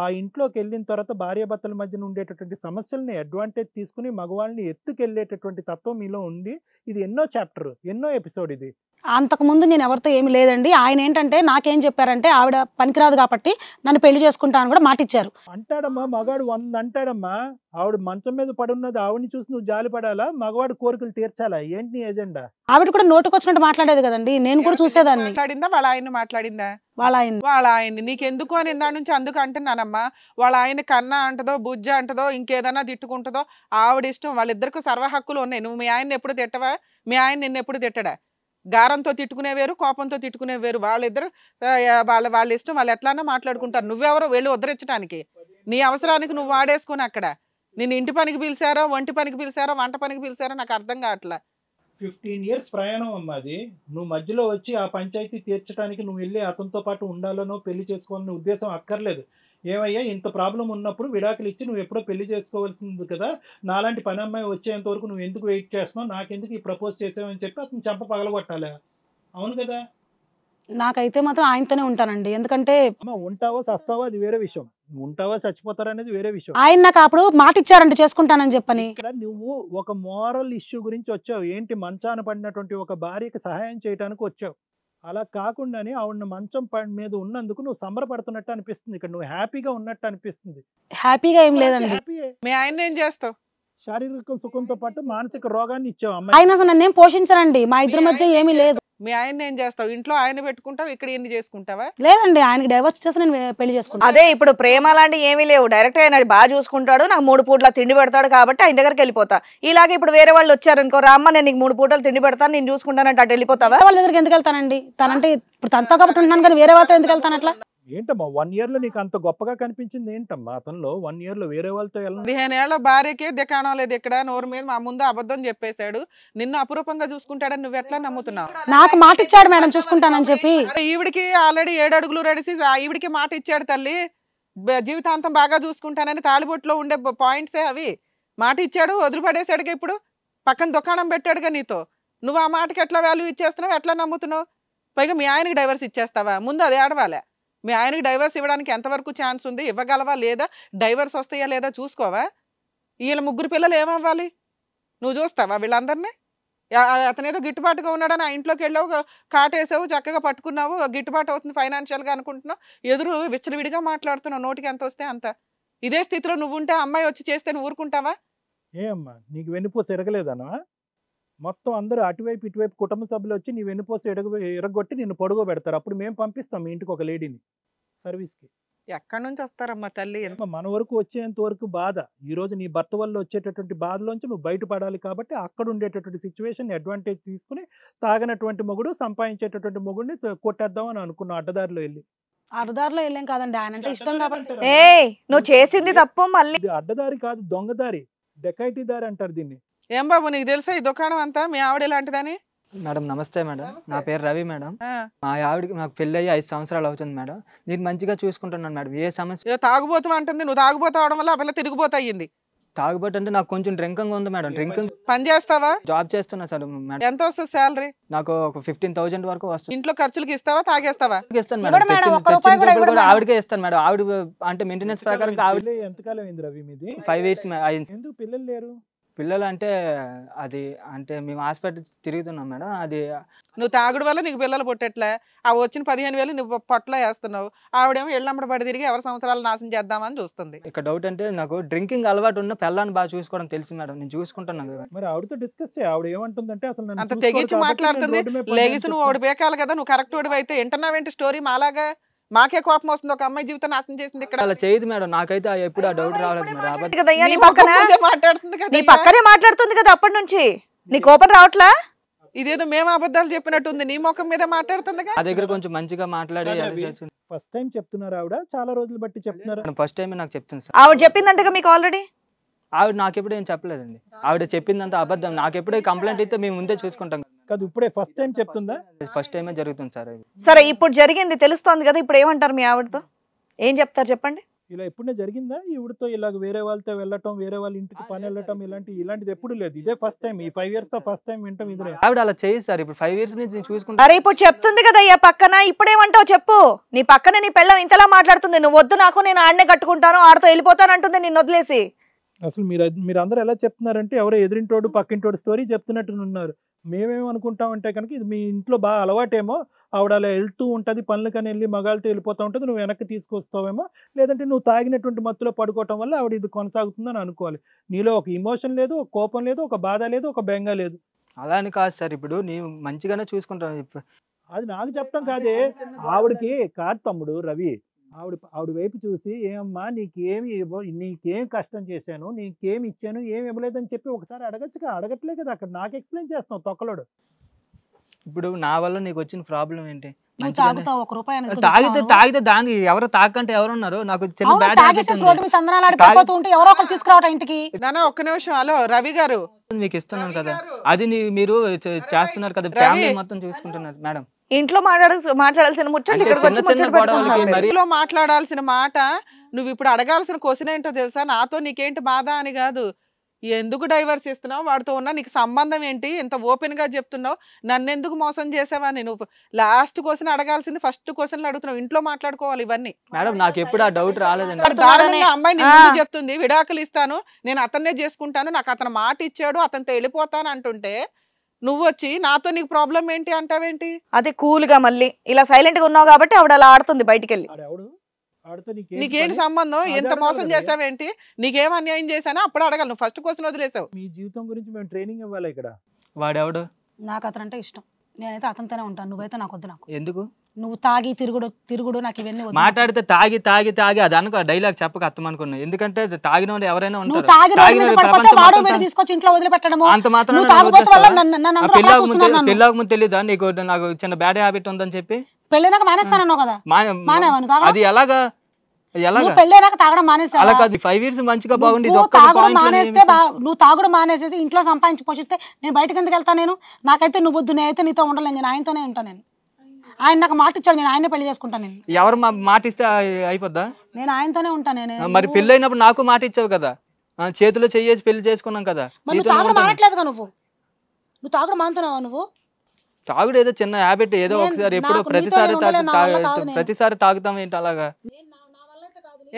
ఆ ఇంట్లోకి వెళ్ళిన తర్వాత భార్యాభర్తల మధ్యన ఉండేటటువంటి సమస్యల్ని అడ్వాంటేజ్ తీసుకుని మగవాళ్ళని ఎత్తుకెళ్ళేటటువంటి తత్వం మీలో ఉంది ఇది ఎన్నో చాప్టర్ ఎన్నో ఎపిసోడ్ ఇది అంతకుముందు నేను ఎవరితో ఏమి లేదండి ఆయన ఏంటంటే నాకేం చెప్పారంటే ఆవిడ పనికిరాదు కాబట్టి నన్ను పెళ్లి చేసుకుంటా అని కూడా మాటిచ్చారు అంటాడమ్మా మగాడు వంద అంటాడమ్మా ఆవిడ మంచం మీద పడున్నది ఆవిడని చూసి నువ్వు జాలి పడాలా మగవాడు కోరికలు తీర్చాలా ఏంటి ఏజెండా ఎజెండా ఆవిడ కూడా నోటుకొచ్చినట్టు మాట్లాడేది కదండి నేను కూడా చూసేదాన్ని వాళ్ళ ఆయన మాట్లాడిందా వాళ్ళ ఆయన వాళ్ళ ఆయన్ని నీకెందుకు అని ఇందా నుంచి అందుకు అంటున్నానమ్మా వాళ్ళ ఆయన కన్నా అంటదో బుజ్జ అంటదో ఇంకేదైనా తిట్టుకుంటుందో ఆవిడ ఇష్టం వాళ్ళిద్దరికి సర్వ హక్కులు ఉన్నాయి నువ్వు మీ ఆయన్ని ఎప్పుడు తిట్టవా మీ ఆయన నిన్ను ఎప్పుడు తిట్టడా గారంతో తిట్టుకునే వేరు కోపంతో తిట్టుకునే వేరు వాళ్ళిద్దరు వాళ్ళ వాళ్ళ ఇష్టం వాళ్ళు ఎట్లానో మాట్లాడుకుంటారు నువ్వెవరో వెళ్ళి ఉద్ధరించడానికి నీ అవసరానికి నువ్వు వాడేసుకుని అక్కడ నేను ఇంటి పనికి పిలిచారో ఒంటి పనికి పిలిచారో వంట పనికి పిలిచారో నాకు అర్థం కావట్లా ఫిఫ్టీన్ ఇయర్స్ ప్రయాణం అమ్మాది నువ్వు మధ్యలో వచ్చి ఆ పంచాయతీ తీర్చడానికి నువ్వు వెళ్ళి అతనితో పాటు ఉండాలనో పెళ్లి చేసుకోవాలనే ఉద్దేశం అక్కర్లేదు ఏమయ్యా ఇంత ప్రాబ్లం ఉన్నప్పుడు విడాకులు ఇచ్చి నువ్వు ఎప్పుడో పెళ్లి చేసుకోవాల్సింది కదా నాలాంటి పని అమ్మాయి వచ్చేంత వరకు నువ్వు ఎందుకు వెయిట్ చేస్తున్నావు నాకెందుకు ఈ ప్రపోజ్ చేసావని చెప్పి అతను చంప పగలగొట్టాలా అవును కదా నాకైతే మాత్రం ఆయనతోనే ఉంటానండి ఎందుకంటే ఉంటావో చస్తావో అది వేరే విషయం ఉంటావా చచ్చిపోతారా అనేది వేరే విషయం ఆయన నాకు అప్పుడు మాట ఇచ్చారంట చేసుకుంటానని చెప్పని నువ్వు ఒక మోరల్ ఇష్యూ గురించి వచ్చావు ఏంటి మంచాన పడినటువంటి ఒక భార్యకి సహాయం చేయడానికి వచ్చావు అలా కాకుండానే ఆవిడ మంచం మీద ఉన్నందుకు నువ్వు సంబరపడుతున్నట్టు అనిపిస్తుంది ఇక్కడ నువ్వు హ్యాపీగా ఉన్నట్టు అనిపిస్తుంది హ్యాపీగా ఏం లేదండి మీ ఆయన ఏం చేస్తావు శారీరక సుఖంతో పాటు మానసిక రోగాన్ని ఇచ్చావు ఆయన అసలు నన్నేం పోషించరండి మా ఇద్దరి మధ్య ఏమీ లేదు మీ ఆయన ఏం చేస్తావు ఇంట్లో ఆయన పెట్టుకుంటావు ఇక్కడ ఎన్ని చేసుకుంటావా లేదండి ఆయనకి డైవర్స్ చేసి నేను పెళ్లి చేసుకుంటాను అదే ఇప్పుడు ప్రేమ లాంటి ఏమీ లేవు డైరెక్ట్ ఆయన బాగా చూసుకుంటాడు నాకు మూడు పూటలా తిండి పెడతాడు కాబట్టి ఆయన దగ్గరికి వెళ్ళిపోతా ఇలాగే ఇప్పుడు వేరే వాళ్ళు వచ్చారనుకో రామ్మ నేను నీకు మూడు పూటలు తిండి పెడతాను నేను చూసుకుంటానంటే అటు వెళ్ళిపోతావా వాళ్ళ దగ్గరికి ఎందుకు వెళ్తానండి తనంటే ఇప్పుడు తనతో కాబట్టి ఉంటున్నాను కానీ వేరే వాళ్ళతో ఎందుకు వెళ్తాను అట్లా ఏంటమ్మా వన్ ఇయర్ లో నీకు అంత గొప్పగా కనిపించింది ఏంటమ్మా అతనిలో వన్ ఇయర్ లో వేరే వాళ్ళతో పదిహేను ఏళ్ళ భార్యకే దికాణం లేదు ఇక్కడ నోరు మీద మా ముందు అబద్ధం చెప్పేశాడు నిన్ను అపురూపంగా చూసుకుంటాడని నువ్వు ఎట్లా నమ్ముతున్నావు నాకు మాట ఇచ్చాడు మేడం చూసుకుంటానని చెప్పి ఈవిడికి ఆల్రెడీ ఏడు అడుగులు రెడిసి ఈవిడికి మాట ఇచ్చాడు తల్లి జీవితాంతం బాగా చూసుకుంటానని తాళిబొట్లో ఉండే పాయింట్సే అవి మాట ఇచ్చాడు వదిలిపడేశాడుగా ఇప్పుడు పక్కన దుకాణం పెట్టాడుగా నీతో నువ్వు ఆ మాటకి ఎట్లా వాల్యూ ఇచ్చేస్తున్నావు ఎట్లా నమ్ముతున్నావు పైగా మీ ఆయనకి డైవర్స్ ఇచ్చేస్తావా ముందు అది ఆడవాలే మీ ఆయనకి డైవర్స్ ఇవ్వడానికి ఎంతవరకు ఛాన్స్ ఉంది ఇవ్వగలవా లేదా డైవర్స్ వస్తాయా లేదా చూసుకోవా వీళ్ళ ముగ్గురు పిల్లలు ఏమవ్వాలి నువ్వు చూస్తావా వీళ్ళందరినీ అతనేదో గిట్టుబాటుగా ఉన్నాడని ఆ ఇంట్లోకి వెళ్ళావు కాటేసావు చక్కగా పట్టుకున్నావు గిట్టుబాటు అవుతుంది ఫైనాన్షియల్గా అనుకుంటున్నావు ఎదురు విచ్చలవిడిగా మాట్లాడుతున్నావు నోటికి ఎంత వస్తే అంత ఇదే స్థితిలో నువ్వు ఉంటే అమ్మాయి వచ్చి చేస్తే నువ్వు ఊరుకుంటావా అమ్మా నీకు వెన్నుపూస ఎరగలేదనా మొత్తం అందరూ అటువైపు ఇటువైపు కుటుంబ సభ్యులు వచ్చి నీ వెనుపోసి ఎడగ ఎరగొట్టి నిన్ను పొడుగో పెడతారు అప్పుడు మేము పంపిస్తాం మీ ఇంటికి ఒక లేడీని సర్వీస్కి ఎక్కడి నుంచి వస్తారమ్మా తల్లి మన వరకు వచ్చేంత వరకు బాధ ఈరోజు నీ భర్త వల్ల వచ్చేటటువంటి బాధలోంచి నువ్వు బయటపడాలి కాబట్టి అక్కడ ఉండేటటువంటి సిచ్యువేషన్ అడ్వాంటేజ్ తీసుకుని తాగినటువంటి మొగుడు సంపాదించేటటువంటి మొగుడిని కొట్టేద్దాం అని అనుకున్న అడ్డదారిలో వెళ్ళి అడ్డదారిలో వెళ్ళాం కాదండి ఆయన అంటే ఇష్టం కాబట్టి నువ్వు చేసింది తప్ప మళ్ళీ అడ్డదారి కాదు దొంగదారి డెకైటీ దారి అంటారు దీన్ని ఏం బాబు నీకు తెలుసా ఈ దుకాణం అంతా మీ ఆవిడ ఇలాంటిదని మేడం నమస్తే మేడం నా పేరు రవి మేడం మా ఆవిడకి నాకు పెళ్లి అయ్యి ఐదు సంవత్సరాలు అవుతుంది మేడం నేను మంచిగా చూసుకుంటున్నాను మేడం ఏ సమస్య తాగుబోతు అంటుంది నువ్వు తాగుబోతు అవడం వల్ల ఆ పిల్ల తిరిగిపోతా అయ్యింది తాగుబోతు అంటే నాకు కొంచెం డ్రింకింగ్ ఉంది మేడం డ్రింకింగ్ పని చేస్తావా జాబ్ చేస్తున్నా సార్ మేడం ఎంత వస్తుంది సాలరీ నాకు ఒక ఫిఫ్టీన్ థౌసండ్ వరకు వస్తుంది ఇంట్లో ఖర్చులకి ఇస్తావా తాగేస్తావా ఇస్తాను మేడం ఆవిడకే ఇస్తాను మేడం ఆవిడ అంటే మెయింటెనెన్స్ ప్రకారం ఆవిడ ఫైవ్ ఇయర్స్ ఎందుకు పిల్లలు లేరు పిల్లలు అంటే అది అంటే మేము హాస్పిటల్ తిరుగుతున్నాం మేడం అది నువ్వు తాగుడు వల్ల నీకు పిల్లలు పుట్టట్లే ఆ వచ్చిన పదిహేను వేలు నువ్వు పొట్టలో వేస్తున్నావు ఆవిడేమో ఇళ్ళమ్మడి పడి తిరిగి ఎవరి సంవత్సరాలు నాశనం చేద్దామని చూస్తుంది ఇక డౌట్ అంటే నాకు డ్రింకింగ్ అలవాటు ఉన్న పిల్లని బాగా చూసుకోవడం తెలుసు మేడం నేను చూసుకుంటున్నాను మరి ఆవిడతో డిస్కస్ చేయ ఆవిడ ఏమంటుందంటే అసలు అంత తెగించి మాట్లాడుతుంది లేగిసి నువ్వు ఆవిడ బేకాలి కదా నువ్వు కరెక్ట్ వాడివైతే అయితే ఏంటి స్టోరీ మాలాగా మాకే కోపం వస్తుంది ఒక అమ్మాయి జీవితం నాశనం చేసింది ఇక్కడ అలా చేయదు మేడం నాకైతే ఎప్పుడు ఆ డౌట్ రావలేదు మాట్లాడుతుంది పక్కనే మాట్లాడుతుంది కదా అప్పటి నుంచి నీ కోపం రావట్లా ఇదేదో మేము అబద్ధాలు చెప్పినట్టు ఉంది నీ ముఖం మీద మాట్లాడుతుంది ఆ దగ్గర కొంచెం మంచిగా మాట్లాడి ఫస్ట్ టైం చెప్తున్నారు ఆవిడ చాలా రోజులు బట్టి చెప్తున్నారు ఫస్ట్ టైం నాకు చెప్తుంది సార్ ఆవిడ చెప్పిందంటగా మీకు ఆల్రెడీ ఆవిడ నాకెప్పుడు ఏం చెప్పలేదండి ఆవిడ చెప్పిందంత అబద్ధం నాకెప్పుడే కంప్లైంట్ అయితే మేము ముందే చూసుకుంటాం కాదు ఇప్పుడే ఫస్ట్ టైం చెప్తుందా ఫస్ట్ టైమే జరుగుతుంది సార్ సరే ఇప్పుడు జరిగింది తెలుస్తోంది కదా ఇప్పుడు ఏమంటారు మీ ఆవిడతో ఏం చెప్తారు చెప్పండి ఇలా ఎప్పుడే జరిగిందా ఈవిడతో ఇలాగ వేరే వాళ్ళతో వెళ్ళటం వేరే వాళ్ళ ఇంటికి పని వెళ్ళటం ఇలాంటి ఇలాంటిది ఎప్పుడు లేదు ఇదే ఫస్ట్ టైం ఈ ఫైవ్ ఇయర్స్ తో ఫస్ట్ టైం వింటాం ఇదే ఆవిడ అలా చేయి సార్ ఇప్పుడు ఫైవ్ ఇయర్స్ నుంచి చూసుకుంటా అరే ఇప్పుడు చెప్తుంది కదా అయ్యా పక్కన ఇప్పుడేమంటావు చెప్పు నీ పక్కన నీ పిల్ల ఇంతలా మాట్లాడుతుంది నువ్వు వద్దు నాకు నేను ఆడనే కట్టుకుంటాను ఆడతో వెళ్ళిపోతాను అంటుంది నిన్ను వదిలేసి అసలు మీరు మీరు అందరూ ఎలా చెప్తున్నారంటే ఎవరో ఎదిరింటోడు పక్కింటోడు స్టోరీ చెప్తున్నట్టు ఉన్నారు మేమేమనుకుంటామంటే కనుక ఇది మీ ఇంట్లో బాగా అలవాటేమో ఆవిడ అలా వెళ్తూ ఉంటుంది పనులకని వెళ్ళి మగాళ్ళతో వెళ్ళిపోతూ ఉంటుంది నువ్వు వెనక్కి తీసుకొస్తావేమో లేదంటే నువ్వు తాగినటువంటి మత్తులో పడుకోవటం వల్ల ఆవిడ ఇది కొనసాగుతుందని అనుకోవాలి నీలో ఒక ఇమోషన్ లేదు ఒక కోపం లేదు ఒక బాధ లేదు ఒక బెంగ లేదు అలా అని కాదు సార్ ఇప్పుడు నేను మంచిగానే చూసుకుంటాను అది నాకు చెప్పడం కాదే ఆవిడకి కాదు తమ్ముడు రవి ఆవిడ ఆవిడ వైపు చూసి ఏమమ్మా నీకేమి ఇవ్వ నీకేం కష్టం చేశాను నీకేమి ఇచ్చాను ఏమి ఇవ్వలేదని చెప్పి ఒకసారి కదా అడగట్లేదు కదా అక్కడ నాకు ఎక్స్ప్లెయిన్ చేస్తావు తొక్కలోడు ఇప్పుడు నా వల్ల నీకు వచ్చిన ప్రాబ్లం ఏంటి తాగితే తాగితే దానికి ఎవరు తాకంటే ఎవరు ఉన్నారు నాకు చిన్న ఒక్క నిమిషం హలో రవి గారు మీకు ఇస్తున్నాను కదా అది మీరు చేస్తున్నారు కదా ఫ్యామిలీ మొత్తం చూసుకుంటున్నారు మేడం ఇంట్లో మాట్లాడాల్సి మాట్లాడాల్సిన ఇంట్లో మాట్లాడాల్సిన మాట నువ్వు ఇప్పుడు అడగాల్సిన క్వశ్చన్ ఏంటో తెలుసా నాతో నీకేంటి బాధ అని కాదు ఎందుకు డైవర్స్ ఇస్తున్నావు వాడితో ఉన్నా నీకు సంబంధం ఏంటి ఇంత ఓపెన్ గా చెప్తున్నావు నన్ను ఎందుకు మోసం చేసావా నేను లాస్ట్ క్వశ్చన్ అడగాల్సింది ఫస్ట్ క్వశ్చన్ అడుగుతున్నావు ఇంట్లో మాట్లాడుకోవాలి ఇవన్నీ మేడం నాకు ఎప్పుడు ఆ డౌట్ రాలేదండి దారుణంగా అమ్మాయి నేను చెప్తుంది విడాకులు ఇస్తాను నేను అతన్నే చేసుకుంటాను నాకు అతను మాట ఇచ్చాడు అతనితో వెళ్ళిపోతాను అంటుంటే నువ్వు వచ్చి నాతో నీకు ప్రాబ్లం ఏంటి అంటావేంటి అదే కూల్ గా మళ్ళీ ఇలా సైలెంట్ గా ఉన్నావు కాబట్టి ఆవిడ అలా ఆడుతుంది బయటికి వెళ్ళి నీకేంటి సంబంధం ఎంత మోసం చేసావేంటి నీకేం అన్యాయం చేశానో అప్పుడు అడగలను ఫస్ట్ క్వశ్చన్ వదిలేసావు మీ జీవితం గురించి మేము ట్రైనింగ్ ఇవ్వాలి ఇక్కడ వాడెవడు నాకు అతనంటే ఇష్టం నేనైతే అతనితోనే ఉంటాను నువ్వైతే నాకు వద్దు నాకు ఎందుకు నువ్వు తాగి తిరుగుడు తిరుగుడు నాకు ఇవన్నీ మాట్లాడితే తాగి తాగి తాగి అది అనుకో డైలాగ్ చెప్పక అర్థం అనుకున్నా ఎందుకంటే తాగిన వాళ్ళు ఎవరైనా ఉంటారు తీసుకొచ్చి ఇంట్లో వదిలిపెట్టడము అంత మాత్రం ముందు చూస్తున్నారు నీకు నాకు చిన్న బ్యాడ్ హ్యాబిట్ ఉందని చెప్పి పెళ్ళినాక మానేస్తానన్నావు కదా మానే మా- అది ఎలాగా నువ్వు తాగుడు తాగడం అలా కాదు ఫైవ్ ఇయర్స్ మంచిగా నువ్వు మానేసేసి ఇంట్లో సంపాదించి పోషిస్తే నేను బయటకు ఎందుకు వెళ్తా నేను నాకైతే నువ్వు వద్దు నేనైతే నీతో ఉండలేను నేను ఆయనతోనే ఉంటాను నేను ఆయన నాకు మాట ఇచ్చాడు నేను ఆయనే పెళ్లి చేసుకుంటాను ఎవరు మాట ఇస్తే అయిపోద్దా నేను ఆయనతోనే ఉంటాను నేను మరి పెళ్లి అయినప్పుడు నాకు మాట ఇచ్చావు కదా చేతిలో చెయ్యేసి పెళ్లి చేసుకున్నాం కదా తాగుడు మానట్లేదు నువ్వు నువ్వు తాగుడు మానుతున్నావా నువ్వు తాగుడు ఏదో చిన్న హ్యాబిట్ ఏదో ఒకసారి ఎప్పుడో ప్రతిసారి ప్రతిసారి తాగుతాం ఏంటి అలాగా